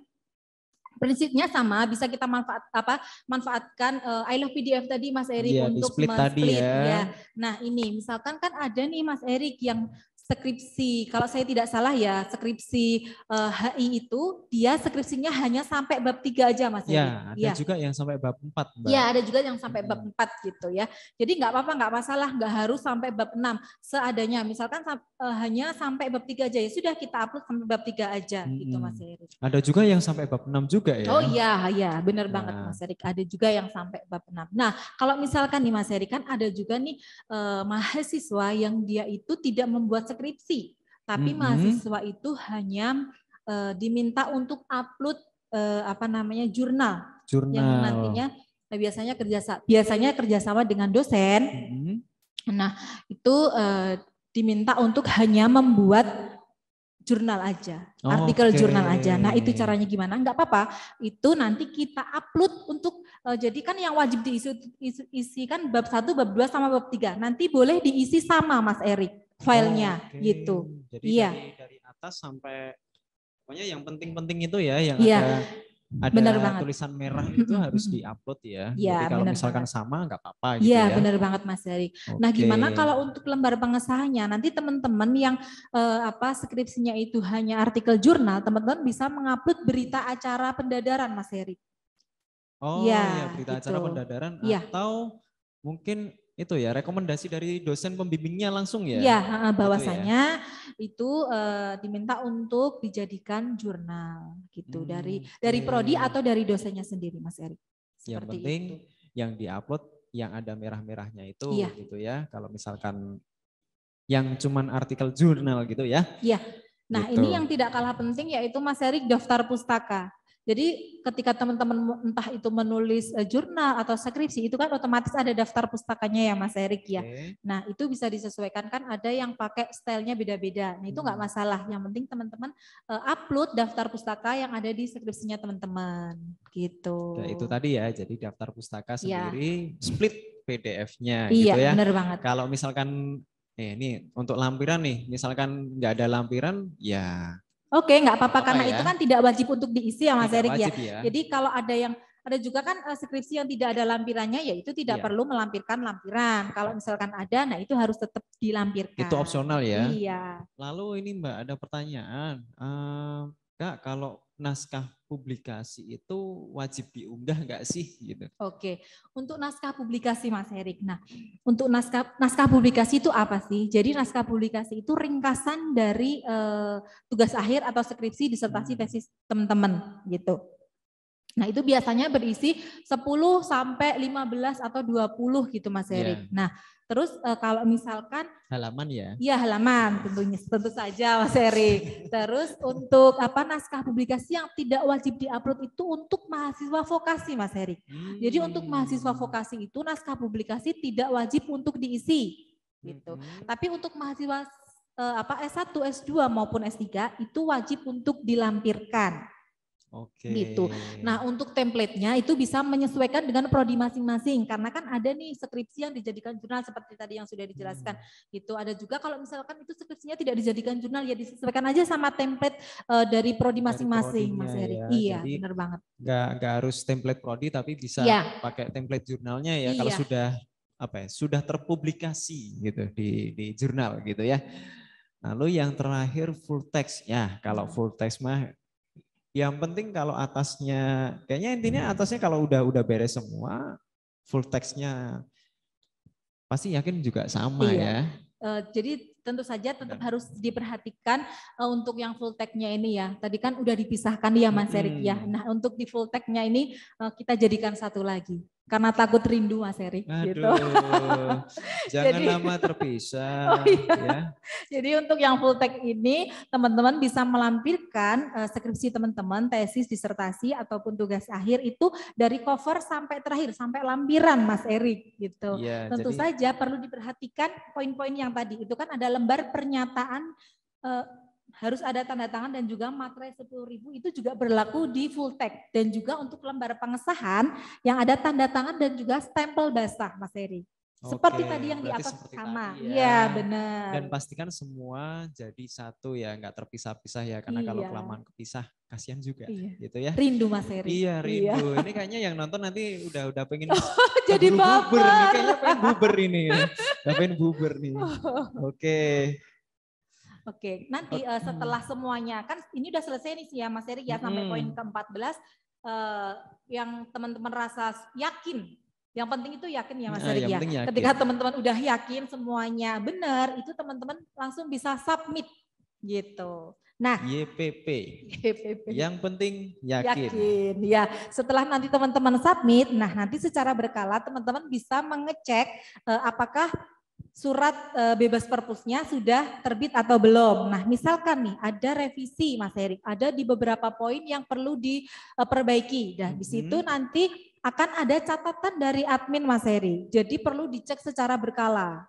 prinsipnya sama bisa kita manfaat apa manfaatkan uh, I love PDF tadi Mas Erik iya, untuk split, -split tadi ya. ya. Nah, ini misalkan kan ada nih Mas Erik yang skripsi. Kalau saya tidak salah ya skripsi uh, eh, HI itu dia skripsinya hanya sampai bab tiga aja Mas. Ya, ada ya. juga yang sampai bab empat Mbak. Ya, ada juga yang sampai bab empat gitu ya. Jadi nggak apa-apa, nggak masalah, nggak harus sampai bab enam seadanya. Misalkan uh, hanya sampai bab tiga aja ya sudah kita upload sampai bab tiga aja hmm. gitu Mas Erik. Ada juga yang sampai bab enam juga ya. Oh iya, iya, benar nah. banget Mas Erik. Ada juga yang sampai bab enam Nah, kalau misalkan nih Mas Erik kan ada juga nih uh, mahasiswa yang dia itu tidak membuat skripsi, tapi mm -hmm. mahasiswa itu hanya uh, diminta untuk upload uh, apa namanya jurnal, jurnal. yang nantinya nah biasanya kerjasama biasanya kerjasama dengan dosen. Mm -hmm. Nah itu uh, diminta untuk hanya membuat jurnal aja, oh, artikel okay. jurnal aja. Nah itu caranya gimana? Enggak apa-apa. Itu nanti kita upload untuk jadi kan yang wajib diisi isi, isi kan bab satu bab dua sama bab tiga Nanti boleh diisi sama Mas Erik filenya oh, okay. gitu. Jadi iya. Dari, dari atas sampai pokoknya yang penting-penting itu ya yang iya. ada ada bener banget. tulisan merah itu harus diupload ya. ya Jadi kalau misalkan banget. sama nggak apa-apa gitu iya, ya. Iya benar banget Mas Dari. Okay. Nah gimana kalau untuk lembar pengesahannya nanti teman-teman yang eh, apa skripsinya itu hanya artikel jurnal teman-teman bisa mengupload berita acara pendadaran Mas Heri. Oh iya, ya berita gitu. acara pendadaran ya. atau mungkin itu ya rekomendasi dari dosen pembimbingnya langsung ya. Iya, bahwasanya gitu ya. itu e, diminta untuk dijadikan jurnal gitu hmm. dari dari prodi hmm. atau dari dosennya sendiri Mas Erik. Yang penting itu. yang diupload yang ada merah-merahnya itu ya. gitu ya. Kalau misalkan yang cuman artikel jurnal gitu ya. Iya. Nah, gitu. ini yang tidak kalah penting yaitu Mas Erik daftar pustaka. Jadi ketika teman-teman entah itu menulis eh, jurnal atau skripsi itu kan otomatis ada daftar pustakanya ya Mas Erik ya. Okay. Nah itu bisa disesuaikan kan ada yang pakai stylenya beda-beda. Nah itu nggak hmm. masalah. Yang penting teman-teman eh, upload daftar pustaka yang ada di skripsinya teman-teman gitu. Nah itu tadi ya. Jadi daftar pustaka iya. sendiri gitu iya, ya. split PDF-nya iya, gitu ya. benar banget. Kalau misalkan Eh, ini untuk lampiran nih, misalkan nggak ada lampiran, ya Oke, nggak apa-apa karena ya? itu kan tidak wajib untuk diisi ya Mas Erik ya. ya. Jadi kalau ada yang ada juga kan eh, skripsi yang tidak ada lampirannya ya itu tidak ya. perlu melampirkan lampiran. Kalau misalkan ada nah itu harus tetap dilampirkan. Itu opsional ya. Iya. Lalu ini Mbak ada pertanyaan. uh, Kak kalau naskah publikasi itu wajib diunggah nggak sih gitu. Oke, untuk naskah publikasi Mas Erik. Nah, untuk naskah naskah publikasi itu apa sih? Jadi naskah publikasi itu ringkasan dari eh, tugas akhir atau skripsi disertasi hmm. tesis teman-teman gitu. Nah, itu biasanya berisi 10 sampai 15 atau 20 gitu Mas iya. Erik. Yeah. Nah, Terus uh, kalau misalkan halaman ya. Iya, halaman tentunya tentu saja Mas Eri. Terus untuk apa naskah publikasi yang tidak wajib diupload itu untuk mahasiswa vokasi Mas Eri. Hmm. Jadi untuk hmm. mahasiswa vokasi itu naskah publikasi tidak wajib untuk diisi gitu. Hmm. Tapi untuk mahasiswa uh, apa S1, S2 maupun S3 itu wajib untuk dilampirkan. Oke. Gitu. Nah, untuk templatenya itu bisa menyesuaikan dengan prodi masing-masing karena kan ada nih skripsi yang dijadikan jurnal seperti tadi yang sudah dijelaskan. Hmm. Gitu. Ada juga kalau misalkan itu skripsinya tidak dijadikan jurnal ya disesuaikan aja sama template uh, dari prodi masing-masing, Mas Heri. Ya. Iya, Jadi, benar banget. Gak, gak harus template prodi tapi bisa ya. pakai template jurnalnya ya iya. kalau sudah apa ya, sudah terpublikasi gitu di di jurnal gitu ya. Lalu yang terakhir full text. Ya, kalau hmm. full text mah yang penting kalau atasnya, kayaknya intinya hmm. atasnya kalau udah udah beres semua, full textnya pasti yakin juga sama iya. ya. Uh, jadi tentu saja tetap harus diperhatikan uh, untuk yang full tag-nya ini ya. Tadi kan udah dipisahkan ya Mas Erik ya. hmm. ya. Nah, untuk di full tag-nya ini uh, kita jadikan satu lagi karena takut rindu Mas Eri gitu. jangan Jadi, lama terpisah <laughs> oh iya. ya. Jadi untuk yang full tech ini teman-teman bisa melampirkan uh, skripsi teman-teman, tesis, disertasi ataupun tugas akhir itu dari cover sampai terakhir sampai lampiran Mas Eri gitu. Ya, Tentu jadi, saja perlu diperhatikan poin-poin yang tadi itu kan ada lembar pernyataan uh, harus ada tanda tangan dan juga materai sepuluh ribu itu juga berlaku di full tech dan juga untuk lembar pengesahan yang ada tanda tangan dan juga stempel basah Mas Eri. Seperti Oke, tadi yang di atas sama. Ya. Iya, ya, benar. Dan pastikan semua jadi satu ya, nggak terpisah-pisah ya. Karena iya. kalau kelamaan kepisah, kasihan juga iya. gitu ya. Rindu Mas Eri. Iya, iya, rindu. Iya. Ini kayaknya yang nonton nanti udah udah pengen <laughs> oh, jadi buber. Kayaknya pengen buber ini. Ya. pengen buber nih. <laughs> Oke. Oke, nanti uh, setelah semuanya kan ini udah selesai nih sih ya Mas Eri ya sampai poin ke-14 uh, eh, yang teman-teman rasa yakin. Yang penting itu yakin ya Mas nah, Eri ya. Yakin. Ketika teman-teman udah yakin semuanya benar, itu teman-teman langsung bisa submit gitu. Nah, YPP. YPP. Yang penting yakin. Yakin. Ya, setelah nanti teman-teman submit, nah nanti secara berkala teman-teman bisa mengecek eh, apakah surat e, bebas perpusnya sudah terbit atau belum. Nah, misalkan nih ada revisi Mas Heri, ada di beberapa poin yang perlu diperbaiki. Eh, Dan nah, di situ hmm. nanti akan ada catatan dari admin Mas Heri. Jadi perlu dicek secara berkala.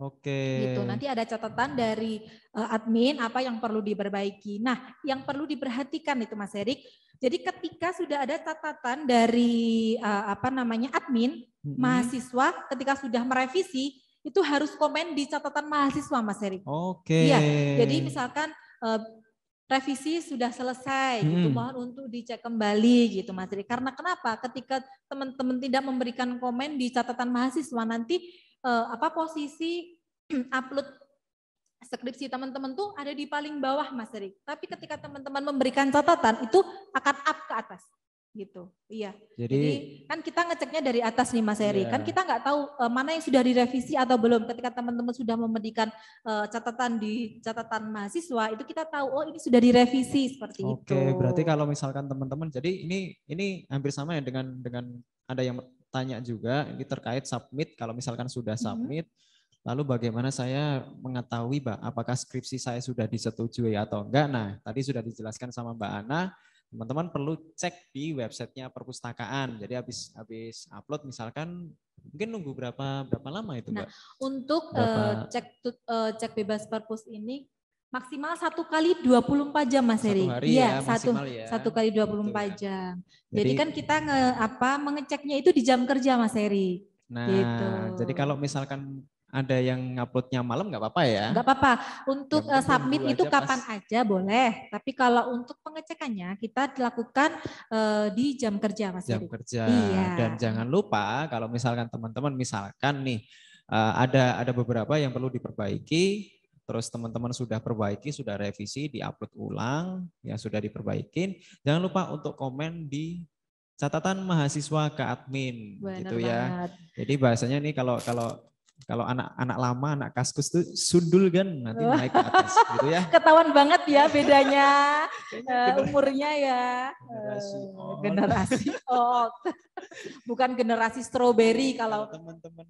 Oke. Gitu. Nanti ada catatan dari eh, admin apa yang perlu diperbaiki. Nah, yang perlu diperhatikan itu Mas Heri. Jadi ketika sudah ada catatan dari uh, apa namanya admin hmm. mahasiswa ketika sudah merevisi itu harus komen di catatan mahasiswa Mas Heri. Oke. Okay. Iya. Jadi misalkan uh, revisi sudah selesai hmm. gitu mm-hmm. mohon untuk dicek kembali gitu Mas Heri. Karena kenapa? Ketika teman-teman tidak memberikan komen di catatan mahasiswa nanti uh, apa posisi <clears throat> upload skripsi teman-teman tuh ada di paling bawah Mas Rik. Tapi ketika teman-teman memberikan catatan itu akan up ke atas gitu. Iya. Jadi, Jadi kan kita ngeceknya dari atas nih Mas Eri. Iya. Kan kita nggak tahu uh, mana yang sudah direvisi atau belum. Ketika teman-teman sudah memberikan uh, catatan di catatan mahasiswa itu kita tahu oh ini sudah direvisi seperti Oke, itu. Oke, berarti kalau misalkan teman-teman jadi ini ini hampir sama ya dengan dengan ada yang tanya juga ini terkait submit kalau misalkan sudah mm-hmm. submit mm -hmm Lalu bagaimana saya mengetahui Mbak, apakah skripsi saya sudah disetujui atau enggak? Nah, tadi sudah dijelaskan sama Mbak Ana, teman-teman perlu cek di websitenya perpustakaan. Jadi habis habis upload misalkan mungkin nunggu berapa berapa lama itu, nah, Mbak? Nah, untuk uh, cek uh, cek bebas perpus ini maksimal satu kali 24 jam Mas Heri. Iya, ya, satu ya. satu kali 24 Betul, gitu ya. jam. Jadi, jadi kan kita nge, apa mengeceknya itu di jam kerja Mas Heri. Nah, gitu. jadi kalau misalkan ada yang nguploadnya malam nggak apa-apa ya? Nggak apa-apa. Untuk ya, submit itu aja kapan pas... aja boleh. Tapi kalau untuk pengecekannya kita dilakukan uh, di jam kerja Mas. Jam Hidup. kerja. Iya. Dan jangan lupa kalau misalkan teman-teman misalkan nih uh, ada ada beberapa yang perlu diperbaiki. Terus teman-teman sudah perbaiki, sudah revisi, diupload ulang, yang sudah diperbaikin. Jangan lupa untuk komen di catatan mahasiswa ke admin Bener gitu ya. Jadi bahasanya nih kalau kalau kalau anak-anak lama, anak kaskus tuh sundul kan nanti naik ke atas gitu ya. <laughs> Ketahuan banget ya bedanya uh, umurnya ya. Generasi eh, old. Generasi <laughs> old. Bukan generasi stroberi kalau teman-teman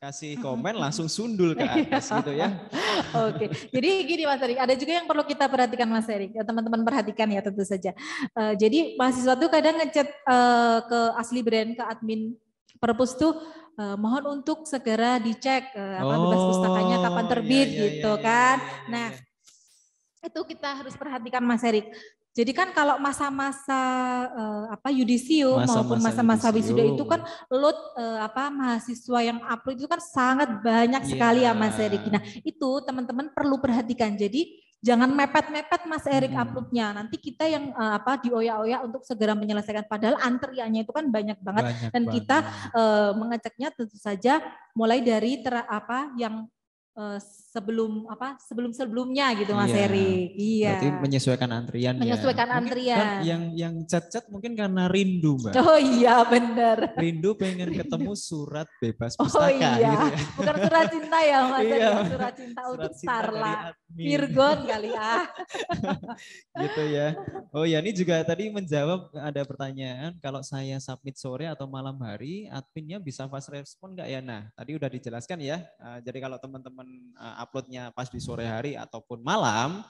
kasih komen langsung sundul ke atas iya. gitu ya. Oke, jadi gini Mas Erik, ada juga yang perlu kita perhatikan Mas Erik, ya teman-teman perhatikan ya tentu saja. Uh, jadi mahasiswa tuh kadang ngechat uh, ke asli brand, ke admin perpus tuh eh, mohon untuk segera dicek eh, apa oh, bebas pustakanya kapan iya, terbit iya, gitu iya, gitu iya, kan. Iya, iya, nah, iya. Nah, itu kita harus perhatikan Mas Erik. Jadi kan kalau masa-masa uh, apa yudisium masa -masa maupun masa-masa wisuda itu kan load uh, apa mahasiswa yang upload itu kan sangat banyak yeah. sekali ya Mas Erik. Nah, itu teman-teman perlu perhatikan. Jadi jangan mepet-mepet Mas Erik hmm. uploadnya. Nanti kita yang uh, apa dioyak oya untuk segera menyelesaikan. Padahal antriannya itu kan banyak banget banyak dan banget. kita uh, eh, mengeceknya tentu saja mulai dari ter, apa yang uh, sebelum apa sebelum sebelumnya gitu Mas iya. Eri Iya. Berarti menyesuaikan antrian. Ya. Menyesuaikan ya. antrian. kan yang yang cat-cat mungkin karena rindu mbak. Oh iya benar. Rindu pengen rindu. ketemu surat bebas oh, pustaka. Oh iya. Gitu ya. Bukan surat cinta ya Mas iya. Ya, surat cinta surat untuk cinta Starla. Virgon kali ah. <laughs> gitu ya. Oh ya ini juga tadi menjawab ada pertanyaan kalau saya submit sore atau malam hari adminnya bisa fast respon nggak ya? Nah tadi udah dijelaskan ya. Eh, jadi kalau teman-teman eh, uploadnya pas di sore hari ataupun malam,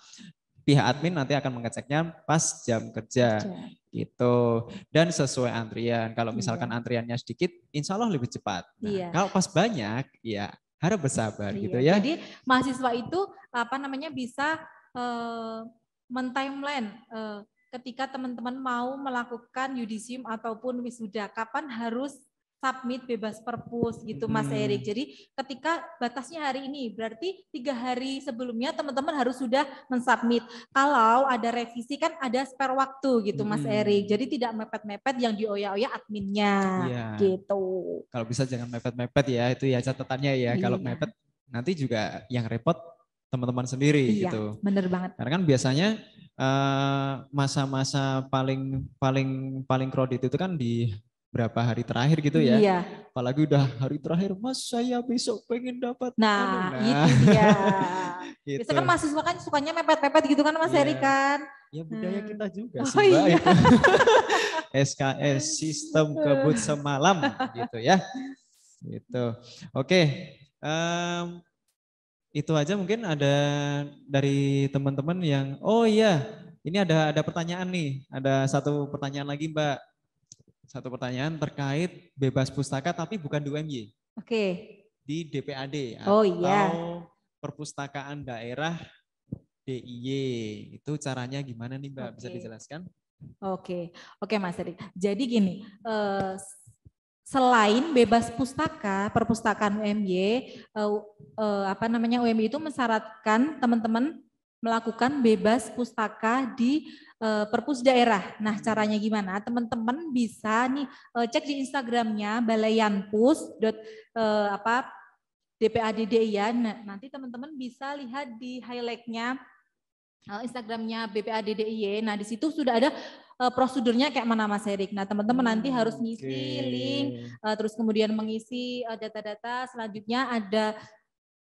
pihak admin nanti akan mengeceknya pas jam kerja, kerja. gitu dan sesuai antrian kalau iya. misalkan antriannya sedikit insya Allah lebih cepat nah, iya. kalau pas banyak ya harap bersabar gitu iya. gitu ya jadi mahasiswa itu apa namanya bisa uh, mentimeline uh, ketika teman-teman mau melakukan yudisium ataupun wisuda kapan harus submit bebas perpus gitu Mas hmm. Erik. Jadi ketika batasnya hari ini berarti tiga hari sebelumnya teman-teman harus sudah mensubmit. Kalau ada revisi kan ada spare waktu gitu Mas Erik. Jadi tidak mepet-mepet yang dioya-oya adminnya ya. gitu. Kalau bisa jangan mepet-mepet ya itu ya catatannya ya. Iya. Kalau mepet nanti juga yang repot teman-teman sendiri iya, gitu. Bener banget. Karena kan biasanya eh, masa-masa uh, paling paling paling kredit itu kan di berapa hari terakhir gitu ya. Iya. Apalagi udah hari terakhir, Mas saya besok pengen dapat. Nah, nah. itu <laughs> dia. gitu. Biasanya kan mahasiswa kan sukanya mepet-mepet gitu kan Mas yeah. Heri kan. Ya budaya hmm. kita juga oh, sih oh, Iya. SKS ya. <laughs> sistem kebut semalam gitu ya. Gitu. Oke. Um, itu aja mungkin ada dari teman-teman yang oh iya, ini ada ada pertanyaan nih. Ada satu pertanyaan lagi Mbak satu pertanyaan terkait bebas pustaka tapi bukan di UMY. Oke. Okay. Di DPAD oh, iya. atau iya. perpustakaan daerah DIY. Itu caranya gimana nih Mbak? Okay. Bisa dijelaskan? Oke, oke Mas Eri. Jadi gini, uh, selain bebas pustaka, perpustakaan UMY, uh, eh, uh, eh, apa namanya UMY itu mensyaratkan teman-teman melakukan bebas pustaka di uh, perpus daerah. Nah, hmm. caranya gimana? Teman-teman bisa nih uh, cek di Instagramnya balayanpus. Uh, apa DPADD ya. Nah, nanti teman-teman bisa lihat di highlightnya Instagramnya BPADDIY. Nah, di situ sudah ada prosedurnya kayak mana Mas Erik. Nah, teman-teman hmm, nanti harus ngisi okay. link, terus kemudian mengisi data-data. Selanjutnya ada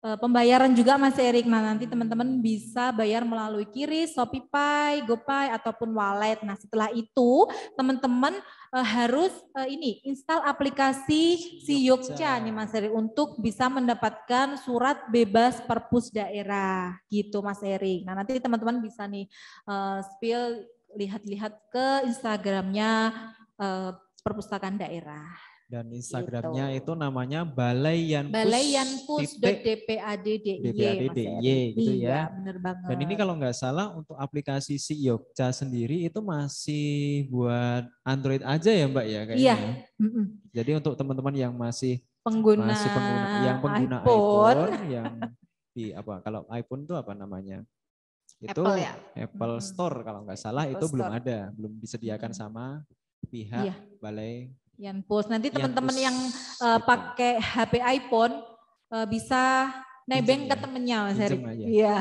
Eh, pembayaran juga Mas Erik, nah nanti teman-teman bisa bayar melalui Kiri, ShopeePay, GoPay ataupun Wallet. Nah setelah itu teman-teman eh, harus eh, ini install aplikasi Si Yogja nih Mas Erik untuk bisa mendapatkan surat bebas perpus daerah gitu Mas Erik. Nah nanti teman-teman bisa nih spill lihat-lihat ke Instagramnya perpustakaan daerah dan gitu. Instagramnya gitu. itu namanya Balayan Balayanpus.dpaddiy e, e gitu ya. ya. Dan ini kalau nggak salah untuk aplikasi si Yogyakarta sendiri itu masih buat Android aja ya Mbak ya kayaknya. Iya. Ya. Jadi untuk teman-teman yang masih pengguna, masih pengguna yang pengguna iPhone, iPhone yang di apa kalau iPhone itu apa namanya? Itu Apple, ya? Apple Store kalau nggak salah Apple itu Store. belum ada, belum disediakan sama pihak iya. Balai Pulse. Nanti teman-teman yang uh, pakai HP iPhone uh, bisa nebeng ke ya. temennya Mas Heri. Iya.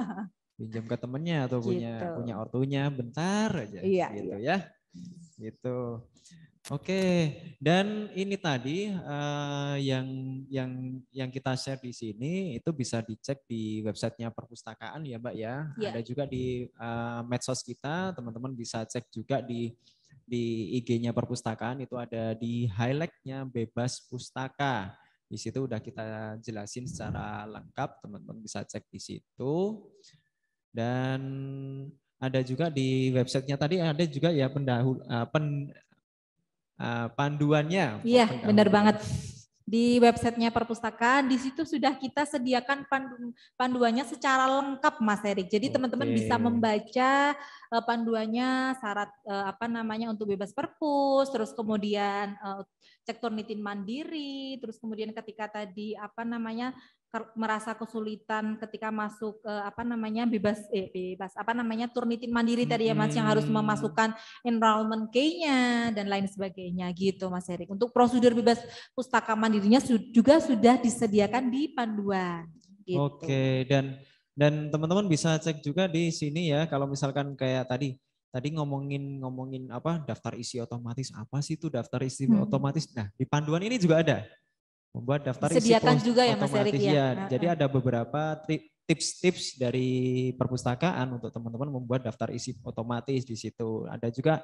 <laughs> Pinjam ke temennya atau gitu. punya punya ortunya bentar aja iya, gitu iya. ya. Gitu. Oke, dan ini tadi uh, yang yang yang kita share di sini itu bisa dicek di websitenya perpustakaan ya, Mbak ya. Yeah. Ada juga di uh, medsos kita, teman-teman bisa cek juga di di IG-nya perpustakaan itu ada di highlight-nya bebas pustaka. Di situ udah kita jelasin secara lengkap, teman-teman bisa cek di situ. Dan ada juga di websitenya tadi ada juga ya pendahul uh, eh, pen, uh, panduannya. Iya, benar banget di websitenya perpustakaan. Di situ sudah kita sediakan pandu, panduannya secara lengkap, Mas Erik. Jadi teman-teman bisa membaca uh, panduannya, syarat uh, apa namanya untuk bebas perpus, terus kemudian uh, cek turnitin mandiri, terus kemudian ketika tadi apa namanya merasa kesulitan ketika masuk eh, apa namanya bebas eh bebas apa namanya turnitin mandiri hmm. tadi ya Mas yang harus memasukkan enrollment key-nya dan lain sebagainya gitu Mas Erik. Untuk prosedur bebas pustaka mandirinya juga sudah disediakan di panduan gitu. Oke, dan dan teman-teman bisa cek juga di sini ya kalau misalkan kayak tadi tadi ngomongin ngomongin apa daftar isi otomatis apa sih itu daftar isi hmm. otomatis nah di panduan ini juga ada membuat daftar isi isi juga ya Mas Erick ya. Iya, jadi ada beberapa tips-tips dari perpustakaan untuk teman-teman membuat daftar isi otomatis di situ. Ada juga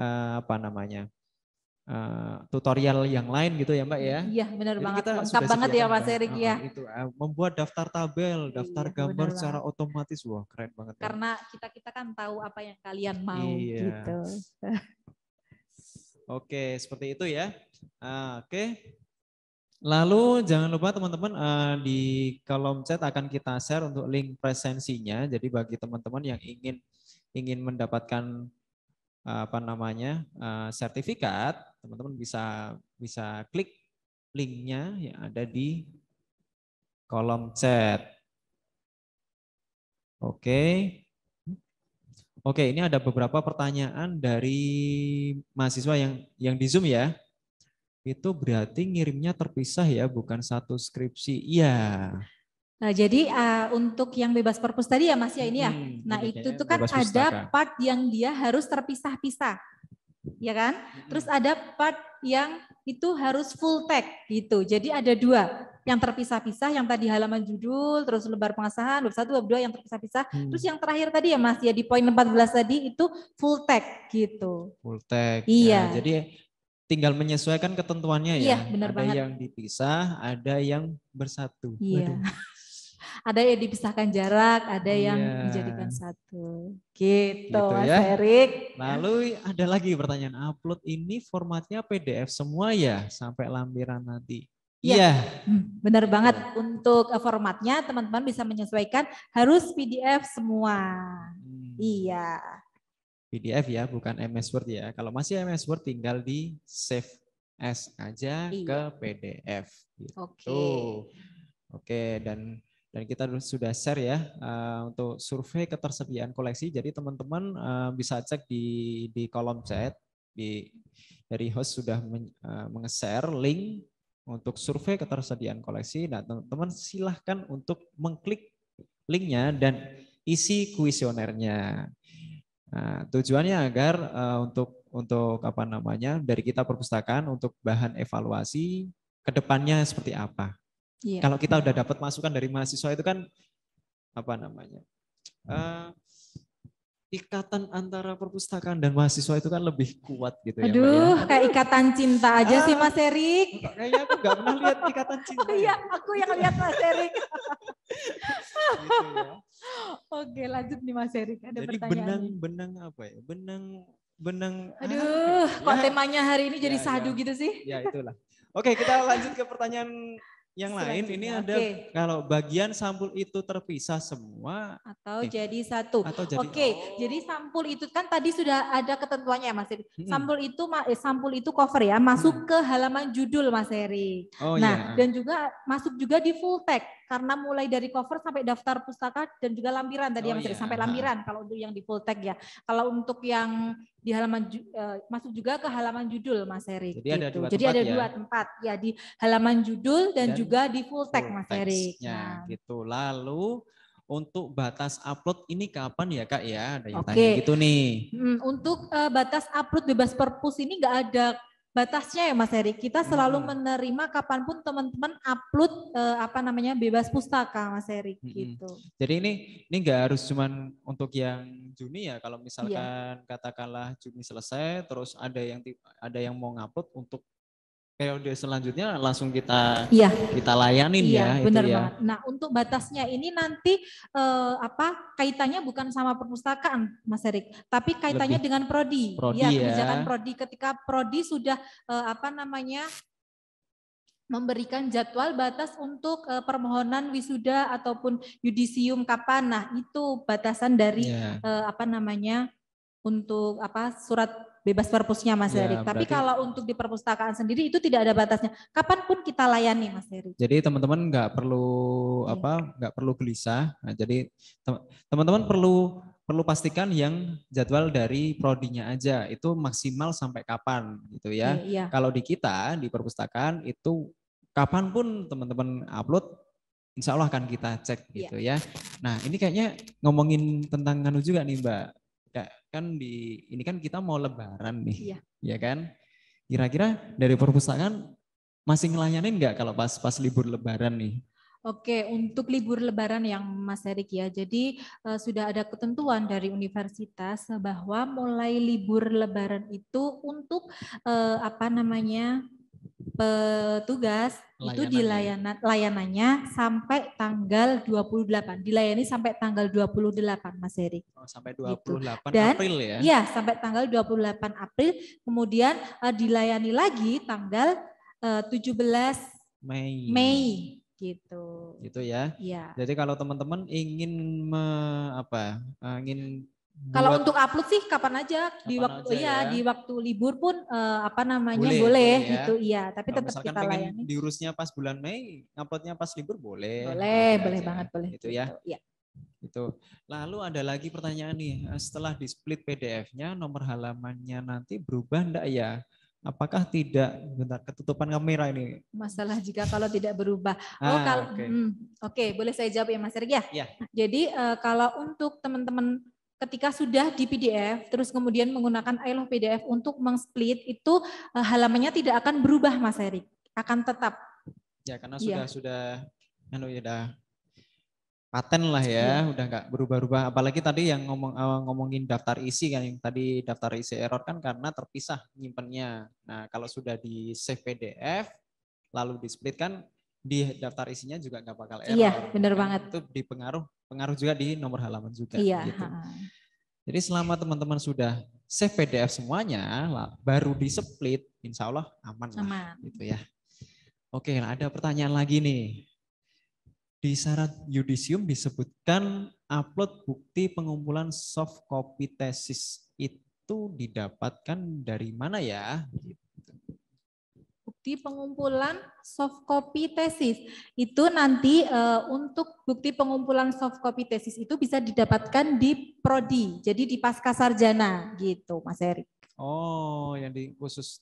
eh, apa namanya? Eh, tutorial yang lain gitu ya Mbak ya. Iya benar Jadi banget. Lengkap banget ya Mas kan? Erik ya. Itu eh, membuat daftar tabel, iya, daftar iya, gambar secara banget. otomatis wah keren banget. Ya. Karena kita kita kita kan tahu apa yang kalian mau iya. gitu. Oke, seperti itu ya. Ah, oke. Okay. Lalu jangan lupa teman-teman eh, di kolom chat akan kita share untuk link presensinya. Jadi bagi teman-teman yang ingin ingin mendapatkan eh, apa namanya eh, sertifikat, teman-teman bisa bisa klik linknya yang ada di kolom chat. Oke. Oke, ini ada beberapa pertanyaan dari mahasiswa yang yang di Zoom ya itu berarti ngirimnya terpisah ya, bukan satu skripsi. Iya. Nah, jadi uh, untuk yang bebas perpus tadi ya Mas ya ini ya. Hmm, nah, itu tuh kan ada part yang dia harus terpisah-pisah. Ya kan? Hmm. Terus ada part yang itu harus full tag gitu. Jadi ada dua yang terpisah-pisah, yang tadi halaman judul, terus lebar pengasahan, lebar satu, lebar dua yang terpisah-pisah. Hmm. Terus yang terakhir tadi ya Mas ya di poin 14 tadi itu full tag gitu. Full tag. Iya. Nah, jadi tinggal menyesuaikan ketentuannya ya. Iya, benar ada banget. yang dipisah, ada yang bersatu. Iya. <laughs> ada yang dipisahkan jarak, ada iya. yang dijadikan satu. Gitu, gitu Mas ya. Erik. Lalu ada lagi pertanyaan upload ini formatnya PDF semua ya sampai lampiran nanti. Iya, ya. benar banget. Iya. Untuk eh, formatnya teman-teman bisa menyesuaikan harus PDF semua. Hmm. Iya. PDF ya, bukan MS Word ya. Kalau masih MS Word tinggal di save as aja iya. ke PDF. Gitu. Oke. Okay. Oke, dan dan kita sudah share ya uh, untuk survei ketersediaan koleksi. Jadi teman-teman uh, bisa cek di di kolom chat di dari host sudah men, uh, eh, meng link untuk survei ketersediaan koleksi. Nah, teman-teman silahkan untuk mengklik linknya dan isi kuesionernya. Nah, tujuannya agar uh, untuk untuk apa namanya dari kita perpustakaan untuk bahan evaluasi kedepannya seperti apa. Yeah. Kalau kita udah dapat masukan dari mahasiswa itu kan apa namanya uh, ikatan antara perpustakaan dan mahasiswa itu kan lebih kuat gitu ya. ya? Aduh, kayak ikatan cinta aja ah, sih Mas Erik. Kayaknya aku gak pernah lihat ikatan cinta. Oh <laughs> iya, ya. aku yang lihat Mas Erik. Gitu ya. Oke, lanjut nih Mas Erik. Ada Jadi pertanyaan. benang-benang apa ya? Benang benang Aduh, ah, kok ya. temanya hari ini jadi ya, sadu ya. gitu sih? Ya, itulah. Oke, kita lanjut ke pertanyaan yang lain ini ada kalau bagian sampul itu terpisah semua atau eh. jadi satu. Oke, okay. oh. jadi sampul itu kan tadi sudah ada ketentuannya ya, Mas Heri. Hmm. Sampul itu eh, sampul itu cover ya, masuk hmm. ke halaman judul Mas Heri. Oh, nah, iya. dan juga masuk juga di full text karena mulai dari cover sampai daftar pustaka dan juga lampiran tadi oh, yang yeah. sampai lampiran kalau untuk yang di full tag ya. Kalau untuk yang di halaman uh, masuk juga ke halaman judul Mas Erik. Jadi gitu. ada dua Jadi tempat ada ya. dua tempat ya di halaman judul dan, dan juga di full tag Mas Erik. Nah. gitu. Lalu untuk batas upload ini kapan ya kak ya ada yang okay. tanya gitu nih. Mm, untuk eh, batas upload bebas perpus ini nggak ada batasnya ya Mas Heri. Kita selalu hmm. menerima kapanpun teman-teman upload eh, apa namanya bebas pustaka Mas Heri hmm. gitu. Jadi ini ini enggak harus cuman untuk yang Juni ya. Kalau iya. misalkan yeah. katakanlah Juni selesai terus ada yang ada yang mau ngupload untuk periode selanjutnya langsung kita ya. kita layanin iya, ya benar ya. Nah, untuk batasnya ini nanti eh, apa kaitannya bukan sama perpustakaan Mas Erik, tapi kaitannya Lebih dengan prodi. prodi iya, ya, kebijakan prodi ketika prodi sudah eh, apa namanya memberikan jadwal batas untuk eh, permohonan wisuda ataupun yudisium kapan. Nah, itu batasan dari ya. eh, apa namanya untuk apa surat bebas perpusnya Mas ya, Erik. Tapi berarti... kalau untuk di perpustakaan sendiri itu tidak ada batasnya. Kapanpun kita layani Mas Erik. Jadi teman-teman nggak perlu ya. apa, nggak perlu gelisah. Nah, jadi teman-teman perlu perlu pastikan yang jadwal dari prodinya aja itu maksimal sampai kapan gitu ya. Iya. iya. Kalau di kita di perpustakaan itu kapanpun teman-teman upload Insya Allah akan kita cek iya. gitu ya. Nah ini kayaknya ngomongin tentang nganu juga nih Mbak kan di ini kan kita mau lebaran nih. Iya. Ya kan? Kira-kira dari perpustakaan masih ngelayanin nggak kalau pas pas libur lebaran nih? Oke, untuk libur lebaran yang Mas Erik ya, jadi uh, sudah ada ketentuan dari universitas bahwa mulai libur lebaran itu untuk uh, apa namanya petugas layanannya. itu di layanan layanannya sampai tanggal 28. Dilayani sampai tanggal 28 Mas Heri. Oh, sampai 28 gitu. Dan, April ya. Iya, sampai tanggal 28 April. Kemudian uh, dilayani lagi tanggal eh, uh, 17 Mei. Mei gitu. Gitu ya. Iya. Jadi kalau teman-teman ingin me, apa? Eh, ingin kalau untuk upload sih kapan aja kapan di waktu aja, ya, ya di waktu libur pun uh, apa namanya boleh, boleh ya. gitu iya tapi Kalau tetap kita layani. Diurusnya pas bulan Mei, uploadnya pas libur boleh. Boleh, boleh aja. banget boleh. Itu ya. Gitu, iya. Itu. Lalu ada lagi pertanyaan nih, eh, setelah di split PDF-nya nomor halamannya nanti berubah enggak ya? apakah tidak bentar ketutupan kamera ini masalah jika kalau tidak berubah ah, oh kalau oke okay. hmm, okay, boleh saya jawab ya Mas Ergi ya yeah. jadi uh, kalau untuk teman-teman ketika sudah di PDF, terus kemudian menggunakan I love PDF untuk mengsplit itu eh, halamannya tidak akan berubah, Mas Erik, akan tetap. Ya, karena iya. sudah ya. sudah, anu ya, udah paten lah ya, ya. udah nggak berubah-ubah. Apalagi tadi yang ngomong eh, ngomongin daftar isi kan, yang tadi daftar isi error kan karena terpisah nyimpennya. Nah, kalau sudah di save PDF, lalu di split kan di daftar isinya juga nggak bakal iya, error. Iya, benar nah, banget. Itu dipengaruh pengaruh juga di nomor halaman juga. Iya. Gitu. Jadi selama teman-teman sudah save PDF semuanya, lah, baru di split, insya Allah aman, aman. lah, gitu ya. Oke, nah ada pertanyaan lagi nih. Di syarat yudisium disebutkan upload bukti pengumpulan soft copy tesis itu didapatkan dari mana ya? di pengumpulan soft copy tesis. Itu nanti uh, untuk bukti pengumpulan soft copy tesis itu bisa didapatkan di prodi, jadi di pasca sarjana gitu, Mas Erik. Oh, yang di khusus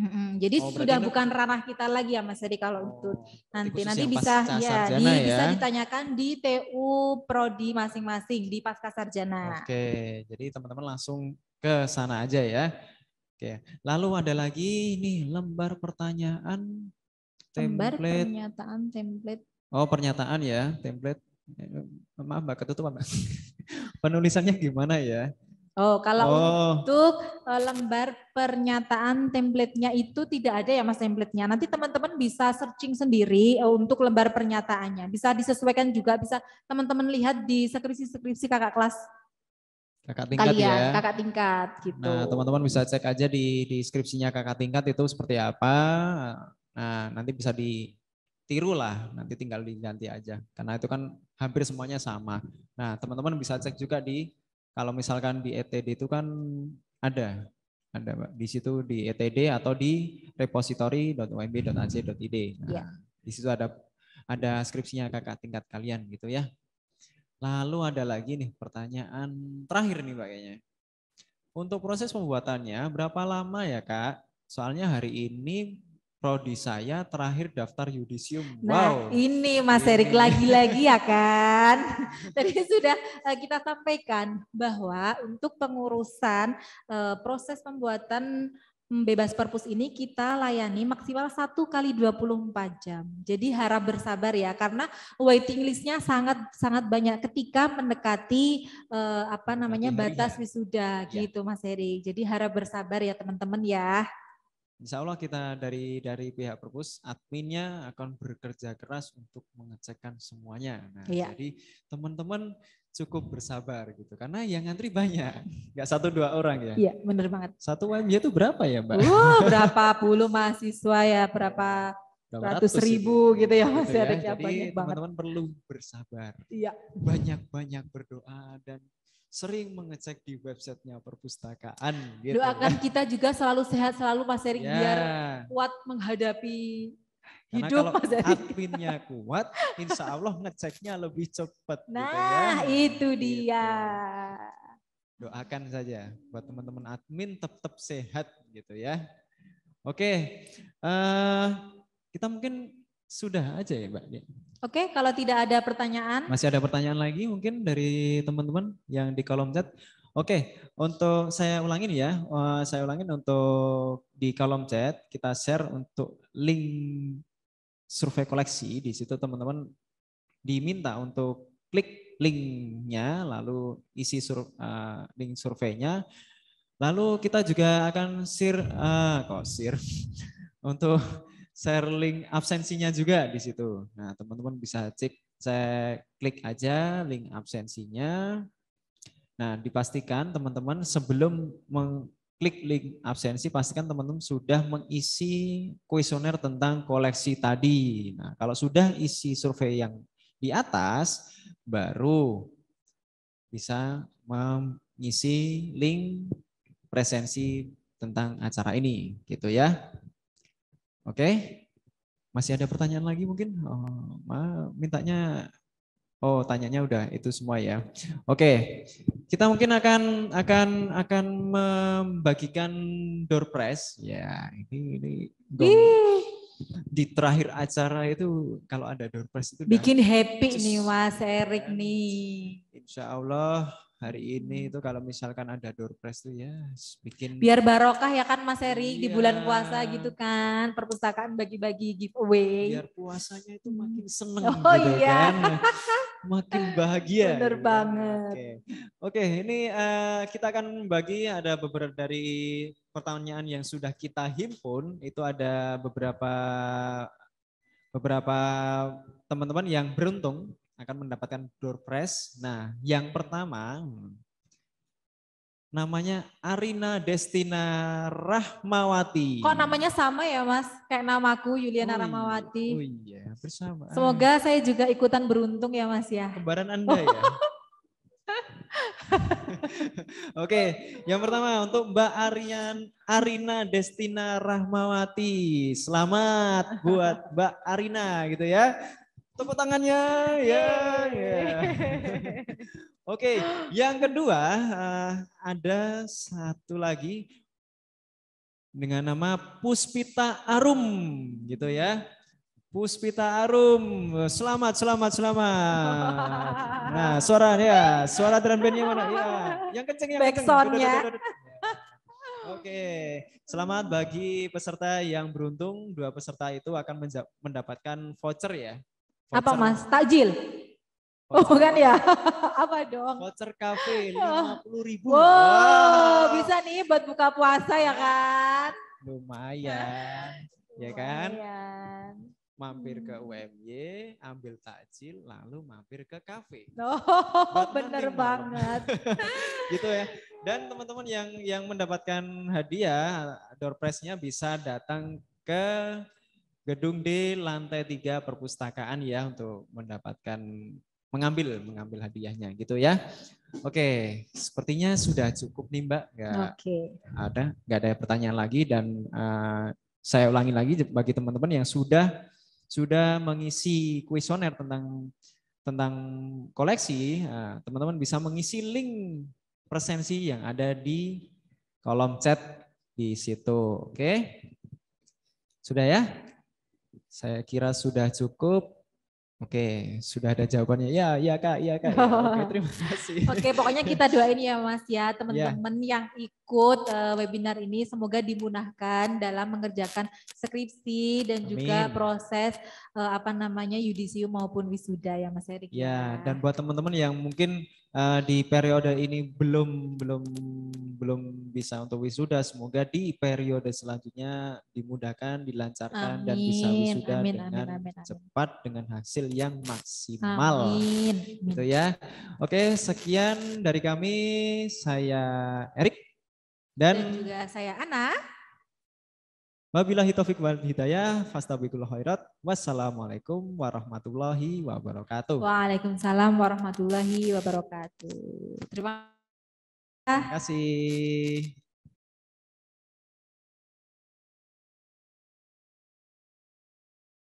Mm-hmm. Jadi oh, sudah bukan ranah kita lagi ya Mas Erik kalau oh, nanti nanti bisa ya, di, ya bisa ditanyakan di TU prodi masing-masing di pasca sarjana. Oke, jadi teman-teman langsung ke sana aja ya. Oke. Lalu ada lagi nih lembar pertanyaan template. Lembar pernyataan template. Oh, pernyataan ya, template. Eh, maaf Mbak, ketutupan <laughs> Penulisannya gimana ya? Oh, kalau oh. untuk eh, lembar pernyataan template-nya itu tidak ada ya Mas template-nya. Nanti teman-teman bisa searching sendiri eh, untuk lembar pernyataannya. Bisa disesuaikan juga, bisa teman-teman lihat di skripsi-skripsi kakak kelas kakak tingkat kalian, ya. kakak tingkat gitu. Nah, teman-teman bisa cek aja di deskripsinya kakak tingkat itu seperti apa. Nah, nanti bisa ditiru lah, nanti tinggal diganti aja. Karena itu kan hampir semuanya sama. Nah, teman-teman bisa cek juga di kalau misalkan di ETD itu kan ada ada Di situ di ETD atau di repository.umb.ac.id. Nah, ya. di situ ada ada skripsinya kakak tingkat kalian gitu ya. Lalu ada lagi nih pertanyaan terakhir nih Pak kayaknya. Untuk proses pembuatannya berapa lama ya Kak? Soalnya hari ini prodi saya terakhir daftar yudisium. Nah, wow. ini Mas Erik lagi-lagi ya kan. <laughs> Tadi sudah eh, kita sampaikan bahwa untuk pengurusan eh, proses pembuatan bebas perpus ini kita layani maksimal satu kali 24 jam. Jadi harap bersabar ya karena waiting listnya sangat sangat banyak ketika mendekati eh, apa namanya batas ya. wisuda ya. gitu Mas Heri. Jadi harap bersabar ya teman-teman ya. Insya Allah kita dari dari pihak perpus adminnya akan bekerja keras untuk mengecekkan semuanya. Nah, ya. jadi teman-teman cukup bersabar gitu karena yang ngantri banyak, <laughs> nggak satu dua orang ya. Iya, benar banget. Satu UMJ itu berapa ya, Mbak? Uh, berapa <laughs> puluh mahasiswa ya, berapa ratus ribu gitu, gitu ya masih ada gitu ya. ada Jadi, Teman-teman perlu bersabar. Iya. Banyak-banyak berdoa dan sering mengecek di websitenya perpustakaan. Gitu. Doakan kita juga selalu sehat selalu Mas Erick yeah. biar kuat menghadapi karena hidup Mas kalau adminnya kuat, insya Allah ngeceknya lebih cepat. Nah gitu ya. Nah, itu gitu. dia. Gitu. Doakan saja buat teman-teman admin tetap sehat gitu ya. Oke, uh, kita mungkin sudah aja ya Mbak. Ya? Oke, kalau tidak ada pertanyaan. Masih ada pertanyaan lagi mungkin dari teman-teman yang di kolom chat. Oke, untuk saya ulangin ya, eh, saya ulangin untuk di kolom chat kita share untuk link survei koleksi di situ teman-teman diminta untuk klik linknya lalu isi sur, uh, link surveinya lalu kita juga akan share uh, kok sir <laughs> untuk share link absensinya juga di situ. Nah, teman-teman bisa cek saya klik aja link absensinya. Nah, dipastikan teman-teman sebelum mengklik link absensi pastikan teman-teman sudah mengisi kuesioner tentang koleksi tadi. Nah, kalau sudah isi survei yang di atas baru bisa mengisi link presensi tentang acara ini gitu ya. Oke, okay? masih ada pertanyaan lagi mungkin? Oh, mintanya, oh tanyanya udah itu semua ya. Oke, okay. kita mungkin akan akan akan membagikan door prize. Ya, ini ini di terakhir acara itu kalau ada door prize itu bikin happy nih Mas Erik nih. Insya Allah hari ini itu kalau misalkan ada door press tuh ya bikin biar barokah ya kan Mas Eri iya. di bulan puasa gitu kan perpustakaan bagi-bagi giveaway biar puasanya itu makin hmm. seneng oh, gitu iya. kan <laughs> makin bahagia bener gitu. Kan. banget oke okay. ini uh, kita akan bagi ada beberapa dari pertanyaan yang sudah kita himpun itu ada beberapa beberapa teman-teman yang beruntung akan mendapatkan door prize. Nah, yang pertama namanya Arina Destina Rahmawati. Kok namanya sama ya Mas? Kayak namaku Yuliana oh, Rahmawati. Oh iya, bersama. Semoga saya juga ikutan beruntung ya Mas ya. Kembaran <laughs> Anda ya. Oke, yang pertama untuk Mbak Arian Arina Destina Rahmawati. Selamat buat Mbak Arina gitu ya. Tepuk tangannya, ya. Yeah, yeah. Oke, okay. yang kedua eh, ada satu lagi dengan nama Puspita Arum, gitu ya. Puspita Arum, selamat, selamat, selamat. Nah, suara ya, suara drum bandnya mana? Ya, yang kenceng, yang kenceng. Backsoundnya. Oke, selamat bagi peserta yang beruntung. Dua peserta itu akan mendapatkan voucher ya, apa mas? Takjil? Oh bukan ya? <laughs> Apa dong? Voucher kafe <laughs> lima puluh ribu. Wow, wow, bisa nih buat buka puasa ya kan? Lumayan, ya kan? Lumayan mampir ke hmm. UMY, ambil takjil, lalu mampir ke kafe. Oh, <laughs> bener bener banget. gitu ya. Dan teman-teman yang yang mendapatkan hadiah door nya bisa datang ke gedung D lantai 3 perpustakaan ya untuk mendapatkan mengambil mengambil hadiahnya gitu ya. Oke, sepertinya sudah cukup nih Mbak. nggak okay. ada nggak ada pertanyaan lagi dan uh, saya ulangi lagi bagi teman-teman yang sudah sudah mengisi kuesioner tentang tentang koleksi, eh, teman-teman uh, bisa mengisi link presensi yang ada di kolom chat di situ. Oke. Sudah ya? Saya kira sudah cukup. Oke, sudah ada jawabannya. Ya, ya Kak, ya Kak. Ya. Oke, <laughs> terima kasih. Oke, pokoknya kita doain ya Mas ya, teman-teman ya. yang ikut uh, webinar ini semoga dimunahkan dalam mengerjakan skripsi dan Amin. juga proses uh, apa namanya yudisium maupun wisuda ya Mas Erik. Ya, ya, dan buat teman-teman yang mungkin Eh, di periode ini belum belum belum bisa untuk wisuda, semoga di periode selanjutnya dimudahkan, dilancarkan amin. dan bisa wisuda amin, dengan amin, amin, amin. cepat dengan hasil yang maksimal. Amin. Gitu ya. Oke, sekian dari kami. Saya Erik dan, dan juga saya Ana. Wabillahi taufik wal hidayah, fastabiqul khairat. Wassalamualaikum warahmatullahi wabarakatuh. Waalaikumsalam warahmatullahi wabarakatuh. Terima kasih. Terima kasih.